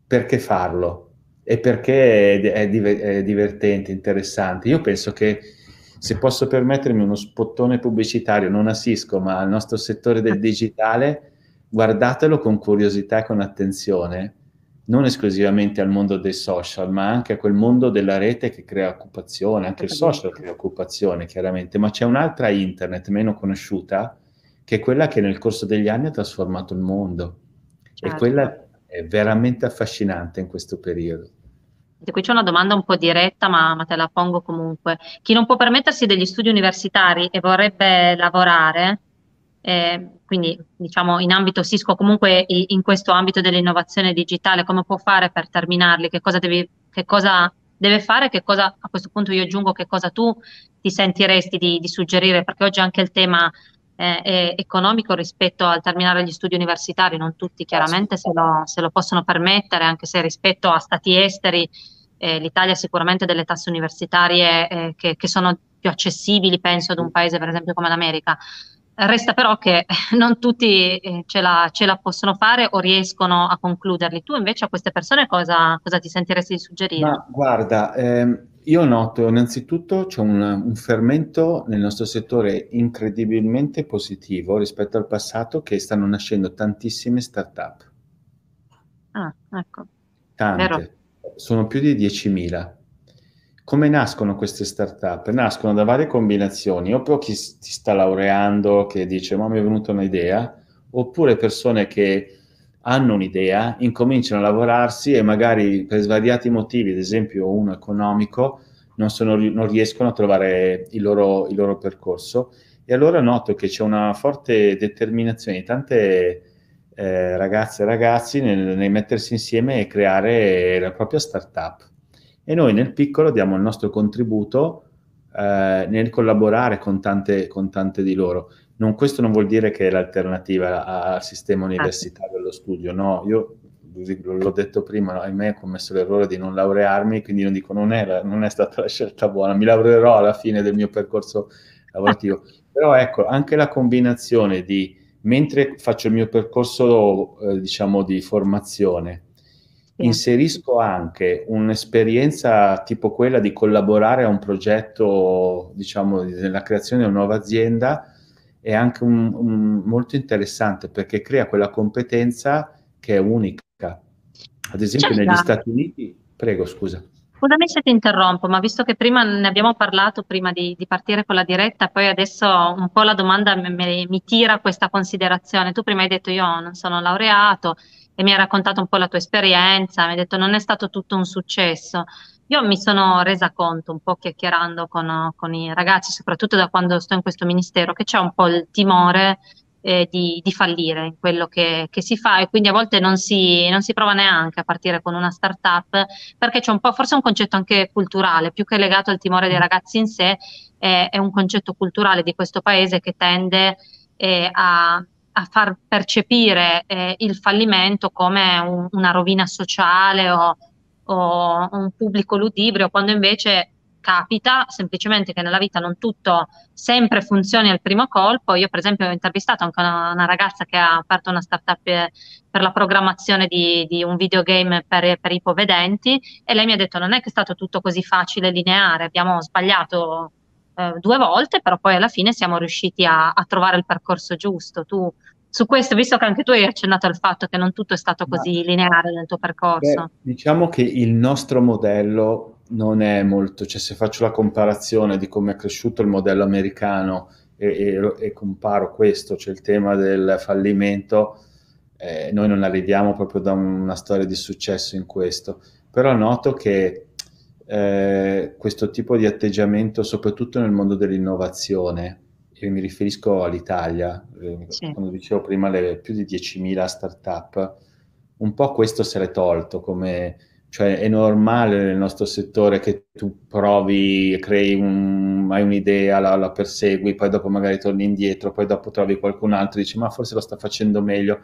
[SPEAKER 2] perché farlo, e perché è, è divertente, interessante. Io penso che se posso permettermi uno spottone pubblicitario, non a Cisco, ma al nostro settore del digitale, guardatelo con curiosità e con attenzione, non esclusivamente al mondo dei social, ma anche a quel mondo della rete che crea occupazione, anche il social crea occupazione chiaramente, ma c'è un'altra internet meno conosciuta, che è quella che nel corso degli anni ha trasformato il mondo. Certo. È quella è veramente affascinante in questo periodo.
[SPEAKER 1] Qui c'è una domanda un po' diretta, ma, ma te la pongo comunque. Chi non può permettersi degli studi universitari e vorrebbe lavorare, eh, quindi diciamo in ambito Cisco, comunque in questo ambito dell'innovazione digitale, come può fare per terminarli? Che cosa, devi, che cosa deve fare? Che cosa, a questo punto io aggiungo che cosa tu ti sentiresti di, di suggerire? Perché oggi anche il tema eh, economico rispetto al terminare gli studi universitari, non tutti chiaramente se lo, se lo possono permettere, anche se rispetto a stati esteri eh, l'Italia ha sicuramente delle tasse universitarie eh, che, che, sono più accessibili, penso ad un paese per esempio come l'America. Resta però che non tutti eh, ce la, ce, la, possono fare o riescono a concluderli. Tu invece a queste persone cosa, cosa ti sentiresti di suggerire? Ma
[SPEAKER 2] guarda, ehm io noto innanzitutto c'è un, un, fermento nel nostro settore incredibilmente positivo rispetto al passato che stanno nascendo tantissime start-up.
[SPEAKER 1] Ah, ecco.
[SPEAKER 2] Tante. Vero. Sono più di 10.000. Come nascono queste start-up? Nascono da varie combinazioni, o chi si sta laureando, che dice ma mi è venuta un'idea, oppure persone che hanno un'idea, incominciano a lavorarsi e magari per svariati motivi, ad esempio uno economico, non, sono, non riescono a trovare il loro, il loro, percorso. E allora noto che c'è una forte determinazione di tante eh, ragazze e ragazzi nel, nel mettersi insieme e creare la propria startup. E noi nel piccolo diamo il nostro contributo eh, nel collaborare con tante, con tante di loro non, questo non vuol dire che è l'alternativa al sistema ah, universitario, allo studio, no, io l'ho detto prima, ahimè ho commesso l'errore di non laurearmi, quindi non dico non è, non è stata la scelta buona, mi laureerò alla fine del mio percorso lavorativo. Però ecco, anche la combinazione di, mentre faccio il mio percorso eh, diciamo di formazione, inserisco anche un'esperienza tipo quella di collaborare a un progetto, diciamo, nella creazione di una nuova azienda, è anche un, un, molto interessante perché crea quella competenza che è unica. Ad esempio C'è certo. negli Stati Uniti, prego scusa.
[SPEAKER 1] Scusami se ti interrompo, ma visto che prima ne abbiamo parlato, prima di, di partire con la diretta, poi adesso un po' la domanda me, mi tira questa considerazione. Tu prima hai detto io non sono laureato, e mi ha raccontato un po' la tua esperienza, mi ha detto non è stato tutto un successo. Io mi sono resa conto un po' chiacchierando con, con i ragazzi, soprattutto da quando sto in questo ministero, che c'è un po' il timore eh, di, di, fallire in quello che, che, si fa e quindi a volte non si, non si, prova neanche a partire con una startup perché c'è un po' forse un concetto anche culturale più che legato al timore dei mm. ragazzi in sé eh, è un concetto culturale di questo paese che tende eh, a a far percepire eh, il fallimento come un, una rovina sociale o, o un pubblico ludibrio, quando invece capita semplicemente che nella vita non tutto sempre funzioni al primo colpo. Io, per esempio, ho intervistato anche una, una ragazza che ha aperto una startup per, eh, per la programmazione di, di, un videogame per, per ipovedenti e lei mi ha detto: Non è che è stato tutto così facile e lineare, abbiamo sbagliato eh, due volte, però poi alla fine siamo riusciti a, a, trovare il percorso giusto. Tu su questo, visto che anche tu hai accennato al fatto che non tutto è stato così Ma, lineare nel tuo
[SPEAKER 2] percorso. Beh, diciamo che il nostro modello non è molto, cioè se faccio la comparazione di come è cresciuto il modello americano e, e, e comparo questo, cioè il tema del fallimento, eh, noi non arriviamo proprio da una storia di successo in questo, però noto che eh, questo tipo di atteggiamento, soprattutto nel mondo dell'innovazione, e mi riferisco all'Italia, eh, sì. quando dicevo prima le più di 10.000 start-up, un po' questo se l'è tolto come... Cioè è normale nel nostro settore che tu provi, crei un, hai un'idea, la, la, persegui, poi dopo magari torni indietro, poi dopo trovi qualcun altro e dici ma forse lo sta facendo meglio.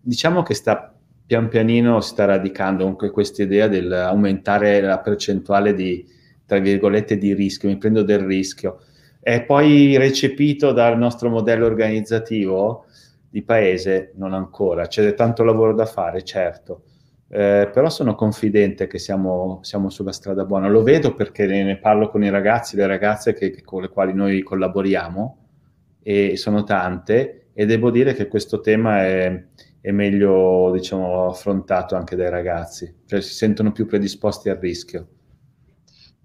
[SPEAKER 2] Diciamo che sta pian pianino si sta radicando anche questa idea dell'aumentare la percentuale di, tra virgolette, di rischio, mi prendo del rischio. È poi recepito dal nostro modello organizzativo di paese? Non ancora, c'è tanto lavoro da fare, certo. Eh, però sono confidente che siamo, siamo, sulla strada buona. Lo vedo perché ne parlo con i ragazzi, le ragazze che, che con le quali noi collaboriamo e sono tante e devo dire che questo tema è, è meglio diciamo, affrontato anche dai ragazzi, cioè si sentono più predisposti al rischio.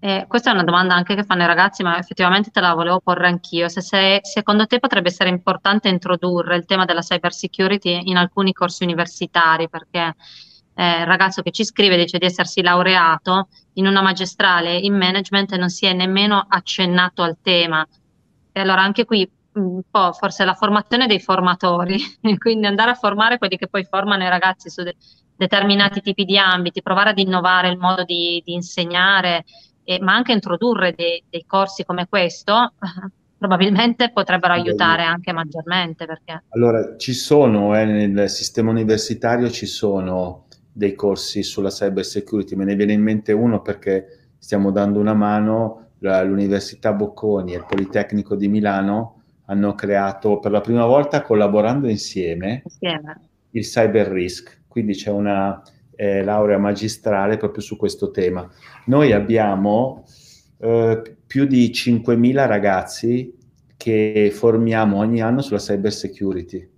[SPEAKER 1] Eh, questa è una domanda anche che fanno i ragazzi, ma effettivamente te la volevo porre anch'io. Se, se secondo te potrebbe essere importante introdurre il tema della cyber security in alcuni corsi universitari, perché eh, il ragazzo che ci scrive dice di essersi laureato in una magistrale in management e non si è nemmeno accennato al tema. E allora anche qui un po' forse la formazione dei formatori, quindi andare a formare quelli che poi formano i ragazzi su de- determinati tipi di ambiti, provare ad innovare il modo di, di insegnare, eh, ma anche introdurre dei, dei corsi come questo, probabilmente potrebbero aiutare anche maggiormente. Perché...
[SPEAKER 2] Allora, ci sono, eh, nel sistema universitario ci sono dei corsi sulla cyber security, me ne viene in mente uno perché stiamo dando una mano all'Università Bocconi e al Politecnico di Milano hanno creato per la prima volta collaborando insieme, insieme. il cyber risk. Quindi c'è una eh, laurea magistrale proprio su questo tema. Noi abbiamo eh, più di 5.000 ragazzi che formiamo ogni anno sulla cyber security.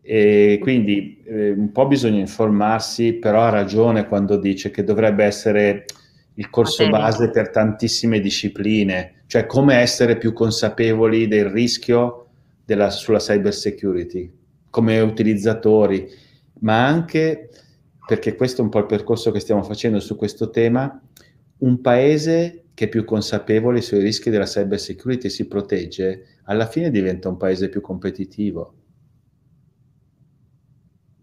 [SPEAKER 2] E quindi eh, un po' bisogna informarsi, però ha ragione quando dice che dovrebbe essere il corso base per tantissime discipline, cioè come essere più consapevoli del rischio della, sulla cyber security come utilizzatori, ma anche perché questo è un po' il percorso che stiamo facendo su questo tema, un paese che è più consapevole sui rischi della cyber security e si protegge, alla fine diventa un paese più competitivo.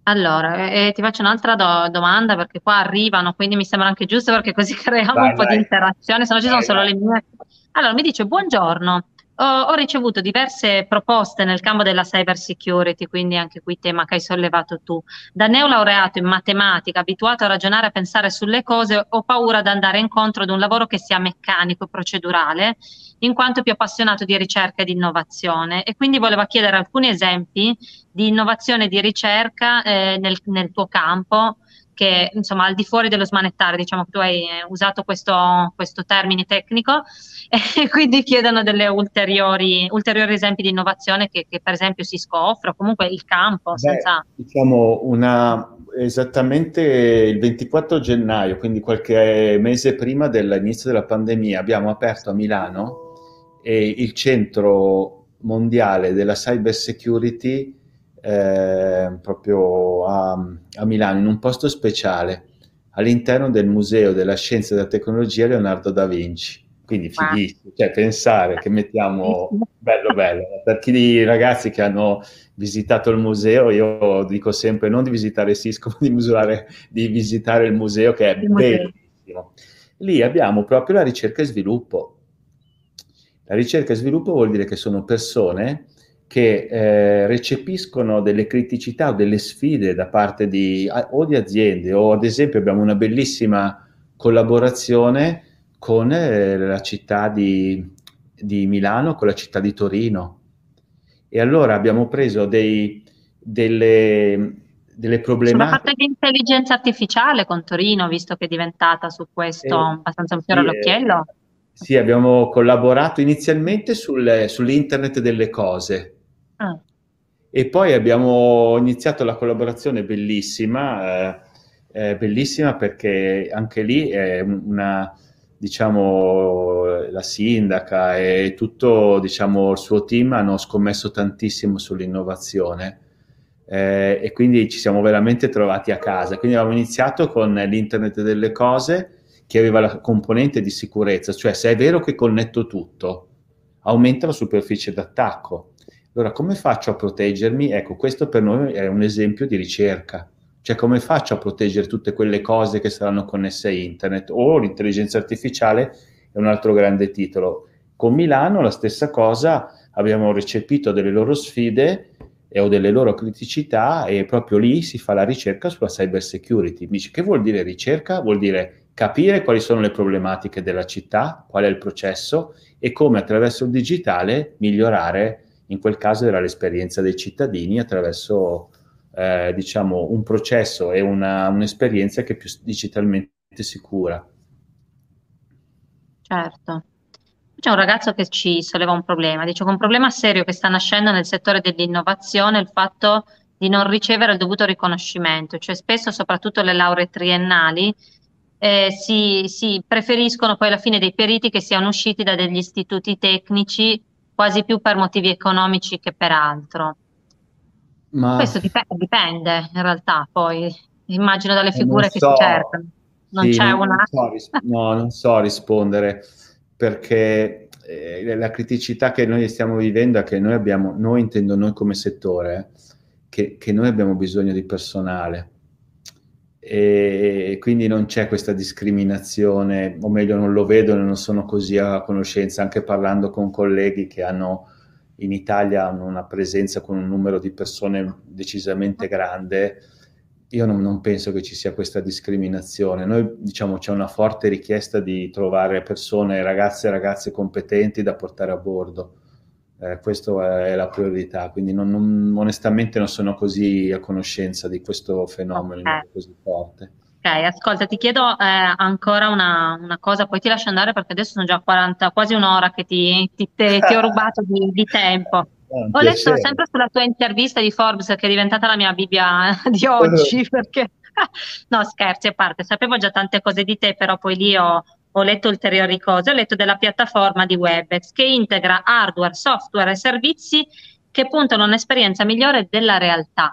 [SPEAKER 1] Allora, ehm, ti faccio un'altra do domanda perché qua arrivano, quindi mi sembra anche giusto perché così creiamo Vai, un po' di interazione, se no ci sono solo vai. le mie. Allora, mi dice: "Buongiorno, ho ricevuto diverse proposte nel campo della cyber security, quindi anche qui tema che hai sollevato tu. Da neolaureato in matematica, abituato a ragionare e pensare sulle cose, ho paura di andare incontro ad un lavoro che sia meccanico e procedurale, in quanto più appassionato di ricerca e di innovazione. E quindi volevo chiedere alcuni esempi di innovazione e di ricerca eh, nel, nel tuo campo, che insomma al di fuori dello smanettare, diciamo che tu hai eh, usato questo, questo termine tecnico, e quindi chiedono delle ulteriori, ulteriori, esempi di innovazione che, che per esempio si scoffre, o comunque il campo. Beh, senza...
[SPEAKER 2] Diciamo una, esattamente il 24 gennaio, quindi qualche mese prima dell'inizio della pandemia, abbiamo aperto a Milano eh, il centro mondiale della cyber security eh, proprio a, a Milano, in un posto speciale, all'interno del Museo della Scienza e della Tecnologia Leonardo da Vinci. Quindi fighissimo, cioè pensare che mettiamo bello bello. Per chi i ragazzi che hanno visitato il museo, io dico sempre non di visitare Cisco, ma di, misurare, di visitare il museo che è bellissimo. Lì abbiamo proprio la ricerca e sviluppo. La ricerca e sviluppo vuol dire che sono persone che eh, recepiscono delle criticità o delle sfide da parte di, o di aziende o ad esempio abbiamo una bellissima collaborazione con eh, la città di, di, Milano, con la città di Torino. E allora abbiamo preso dei, delle, delle problematiche... Sono
[SPEAKER 1] fatta di intelligenza artificiale con Torino, visto che è diventata su questo eh, abbastanza un fiore sì, all'occhiello. Eh,
[SPEAKER 2] sì, abbiamo collaborato inizialmente sul, sull'internet delle cose, Ah. E poi abbiamo iniziato la collaborazione bellissima, eh, eh bellissima perché anche lì è una, diciamo, la sindaca e tutto diciamo, il suo team hanno scommesso tantissimo sull'innovazione. Eh, e quindi ci siamo veramente trovati a casa. Quindi abbiamo iniziato con l'internet delle cose che aveva la componente di sicurezza, cioè se è vero che connetto tutto, aumenta la superficie d'attacco. Allora, come faccio a proteggermi? Ecco, questo per noi è un esempio di ricerca. Cioè, come faccio a proteggere tutte quelle cose che saranno connesse a internet? O l'intelligenza artificiale è un altro grande titolo. Con Milano la stessa cosa, abbiamo recepito delle loro sfide e, eh, o delle loro criticità e proprio lì si fa la ricerca sulla cyber security. Mi dice, che vuol dire ricerca? Vuol dire capire quali sono le problematiche della città, qual è il processo e come attraverso il digitale migliorare in quel caso era l'esperienza dei cittadini attraverso eh, diciamo, un processo e una, un'esperienza che è più digitalmente sicura.
[SPEAKER 1] Certo. C'è un ragazzo che ci solleva un problema, dice che un problema serio che sta nascendo nel settore dell'innovazione è il fatto di non ricevere il dovuto riconoscimento, cioè spesso soprattutto le lauree triennali eh, si, si preferiscono poi alla fine dei periti che siano usciti da degli istituti tecnici quasi più per motivi economici che per altro. Ma Questo dipende, dipende, in realtà, poi immagino dalle eh, figure so, che si cercano. Non sì, c'è non una. So risp-
[SPEAKER 2] no, non so rispondere perché eh, la criticità che noi stiamo vivendo è che noi abbiamo, noi intendo noi come settore, che, che noi abbiamo bisogno di personale e quindi non c'è questa discriminazione, o meglio non lo vedono, non sono così a conoscenza, anche parlando con colleghi che hanno in Italia hanno una presenza con un numero di persone decisamente grande, io non, non penso che ci sia questa discriminazione. Noi diciamo c'è una forte richiesta di trovare persone, ragazze e ragazze competenti da portare a bordo eh, questa è la priorità, quindi non, non, onestamente non sono così a conoscenza di questo fenomeno okay. così forte.
[SPEAKER 1] Ok, ascolta, ti chiedo eh, ancora una, una, cosa, poi ti lascio andare perché adesso sono già 40, quasi un'ora che ti, ti, te, ti ho rubato di, di tempo. Ho letto sempre sulla tua intervista di Forbes che è diventata la mia Bibbia di eh. oggi perché no scherzi a parte, sapevo già tante cose di te però poi lì ho, ho letto ulteriori cose, ho letto della piattaforma di WebEx che integra hardware, software e servizi che puntano a un'esperienza migliore della realtà.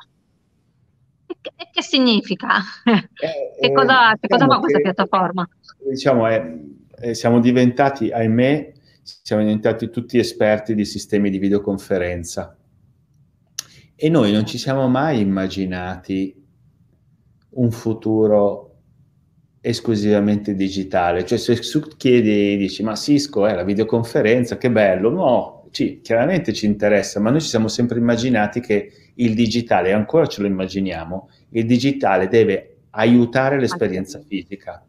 [SPEAKER 1] E che, e che significa? Eh, che, eh, cosa, diciamo che cosa, fa diciamo questa che, piattaforma?
[SPEAKER 2] Diciamo, eh, eh, siamo diventati, ahimè, siamo diventati tutti esperti di sistemi di videoconferenza e noi non ci siamo mai immaginati un futuro esclusivamente digitale. Cioè se tu chiedi, dici, ma Cisco è eh, la videoconferenza, che bello, no, sì, chiaramente ci interessa, ma noi ci siamo sempre immaginati che il digitale, ancora ce lo immaginiamo, il digitale deve aiutare l'esperienza Anche. fisica.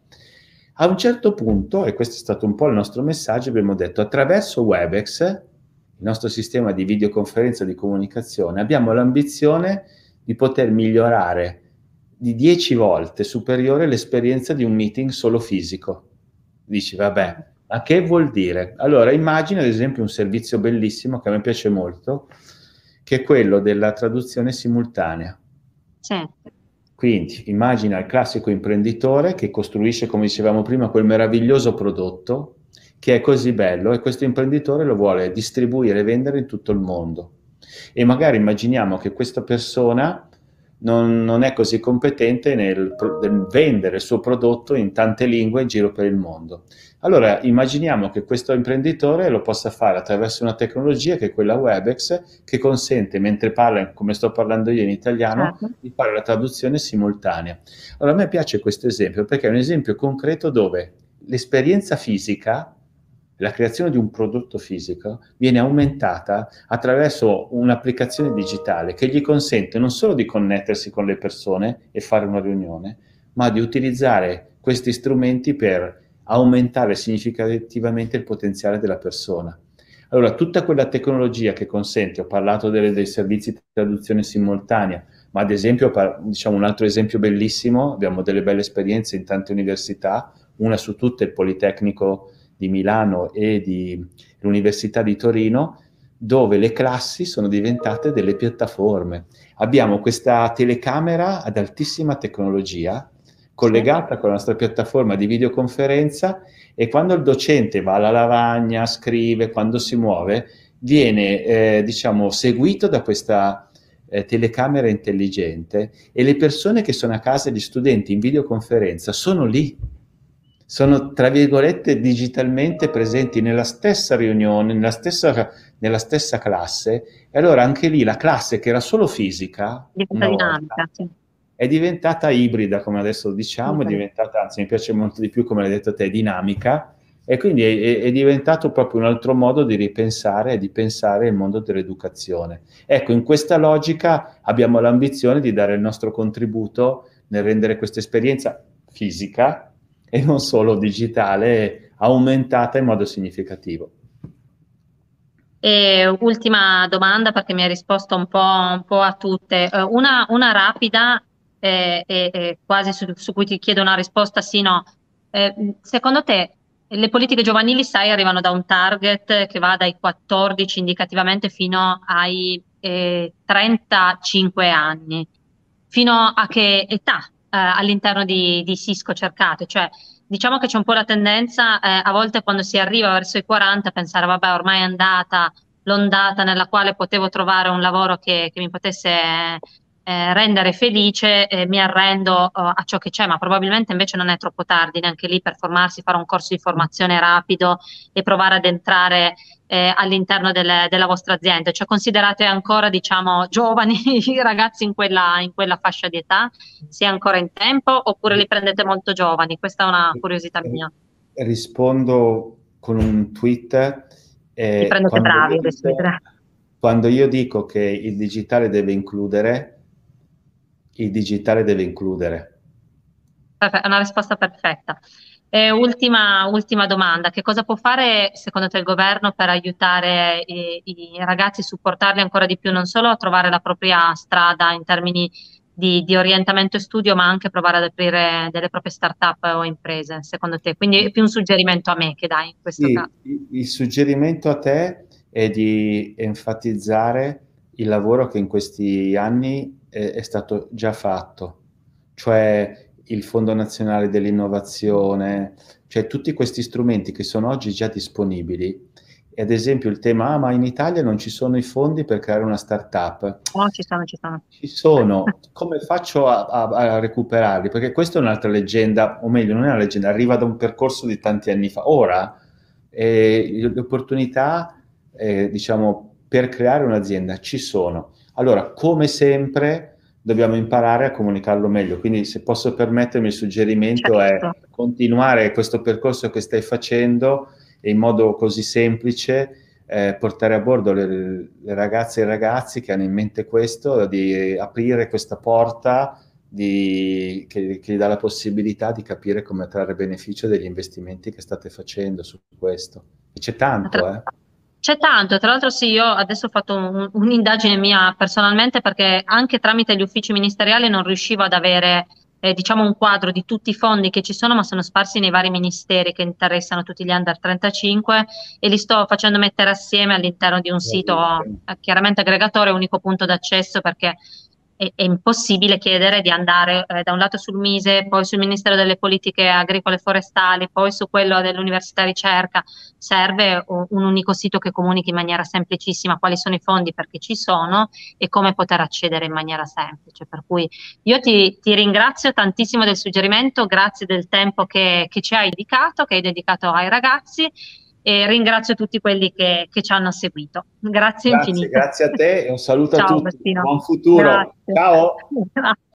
[SPEAKER 2] A un certo punto, e questo è stato un po' il nostro messaggio, abbiamo detto attraverso WebEx, il nostro sistema di videoconferenza di comunicazione, abbiamo l'ambizione di poter migliorare di 10 volte superiore l'esperienza di un meeting solo fisico. Dici, vabbè, ma che vuol dire? Allora, immagina ad esempio un servizio bellissimo che a me piace molto, che è quello della traduzione simultanea. Certo. Quindi immagina il classico imprenditore che costruisce, come dicevamo prima, quel meraviglioso prodotto che è così bello e questo imprenditore lo vuole distribuire e vendere in tutto il mondo. E magari immaginiamo che questa persona non, non è così competente nel, nel vendere il suo prodotto in tante lingue in giro per il mondo. Allora immaginiamo che questo imprenditore lo possa fare attraverso una tecnologia che è quella Webex, che consente, mentre parla, come sto parlando io in italiano, certo. di fare la traduzione simultanea. Allora a me piace questo esempio perché è un esempio concreto dove l'esperienza fisica la creazione di un prodotto fisico viene aumentata attraverso un'applicazione digitale che gli consente non solo di connettersi con le persone e fare una riunione, ma di utilizzare questi strumenti per aumentare significativamente il potenziale della persona. Allora, tutta quella tecnologia che consente, ho parlato delle, dei servizi di traduzione simultanea, ma ad esempio, diciamo un altro esempio bellissimo, abbiamo delle belle esperienze in tante università, una su tutte il Politecnico di Milano e dell'Università di Torino, dove le classi sono diventate delle piattaforme. Abbiamo questa telecamera ad altissima tecnologia collegata con la nostra piattaforma di videoconferenza e quando il docente va alla lavagna, scrive, quando si muove, viene eh, diciamo, seguito da questa eh, telecamera intelligente e le persone che sono a casa, gli studenti in videoconferenza, sono lì sono, tra virgolette, digitalmente presenti nella stessa riunione, nella stessa, nella stessa classe, e allora anche lì la classe che era solo fisica volta, è diventata ibrida, come adesso diciamo, è diventata, anzi mi piace molto di più, come l'hai detto te, dinamica, e quindi è, è, diventato proprio un altro modo di ripensare e di pensare il mondo dell'educazione. Ecco, in questa logica abbiamo l'ambizione di dare il nostro contributo nel rendere questa esperienza fisica e non solo digitale, aumentata in modo significativo.
[SPEAKER 1] E ultima domanda perché mi ha risposto un po', un po a tutte. Eh, una, una rapida, eh, eh, quasi su, su, cui ti chiedo una risposta sì no. Eh, secondo te le politiche giovanili, sai, arrivano da un target che va dai 14 indicativamente fino ai 35 eh, anni. Fino a che età eh, all'interno di, di, Cisco cercate, cioè diciamo che c'è un po' la tendenza eh, a volte quando si arriva verso i 40 a pensare vabbè ormai è andata l'ondata nella quale potevo trovare un lavoro che, che mi potesse eh, rendere felice eh, mi arrendo eh, a ciò che c'è, ma probabilmente invece non è troppo tardi neanche lì per formarsi, fare un corso di formazione rapido e provare ad entrare eh, all'interno delle, della vostra azienda. Cioè considerate ancora diciamo giovani i ragazzi in quella, in quella, fascia di età, sia ancora in tempo oppure li prendete molto giovani? Questa è una eh, curiosità eh, mia.
[SPEAKER 2] Rispondo con un tweet. Eh, bravi, dico, Quando io dico che il digitale deve includere, il digitale deve includere?
[SPEAKER 1] Perfetto, una risposta perfetta. E ultima, ultima, domanda, che cosa può fare secondo te il governo per aiutare i, i ragazzi, supportarli ancora di più, non solo a trovare la propria strada in termini di, di, orientamento e studio, ma anche provare ad aprire delle proprie start-up o imprese, secondo te? Quindi è più un suggerimento a me che dai in questo sì, caso.
[SPEAKER 2] Il, il suggerimento a te è di enfatizzare il lavoro che in questi anni è, è stato già fatto, cioè il Fondo Nazionale dell'Innovazione, cioè tutti questi strumenti che sono oggi già disponibili. ad esempio il tema, ah ma in Italia non ci sono i fondi per creare una startup.
[SPEAKER 1] No, oh, ci sono, ci sono.
[SPEAKER 2] Ci sono. Come faccio a, a, a, recuperarli? Perché questa è un'altra leggenda, o meglio, non è una leggenda, arriva da un percorso di tanti anni fa. Ora, eh, le opportunità, eh, diciamo, per creare un'azienda ci sono allora, come sempre, dobbiamo imparare a comunicarlo meglio. Quindi, se posso permettermi, il suggerimento certo. è continuare questo percorso che stai facendo e in modo così semplice eh, portare a bordo le, le ragazze e i ragazzi che hanno in mente questo, di aprire questa porta di, che, che, dà la possibilità di capire come trarre beneficio degli investimenti che state facendo su questo. E c'è tanto, eh?
[SPEAKER 1] C'è tanto, tra l'altro sì, io adesso ho fatto un, un'indagine mia personalmente perché anche tramite gli uffici ministeriali non riuscivo ad avere eh, diciamo un quadro di tutti i fondi che ci sono ma sono sparsi nei vari ministeri che interessano tutti gli under 35 e li sto facendo mettere assieme all'interno di un sito eh, chiaramente aggregatore, unico punto d'accesso perché è, è impossibile chiedere di andare eh, da un lato sul Mise, poi sul Ministero delle Politiche Agricole e Forestali, poi su quello dell'Università Ricerca. Serve un, un unico sito che comunichi in maniera semplicissima quali sono i fondi, perché ci sono e come poter accedere in maniera semplice. Per cui io ti, ti ringrazio tantissimo del suggerimento, grazie del tempo che, che ci hai dedicato, che hai dedicato ai ragazzi e ringrazio tutti quelli che, che ci hanno seguito. Grazie, grazie infinite. Grazie a te
[SPEAKER 2] e un saluto Ciao, a tutti. Bestino. Buon futuro. Grazie. Ciao.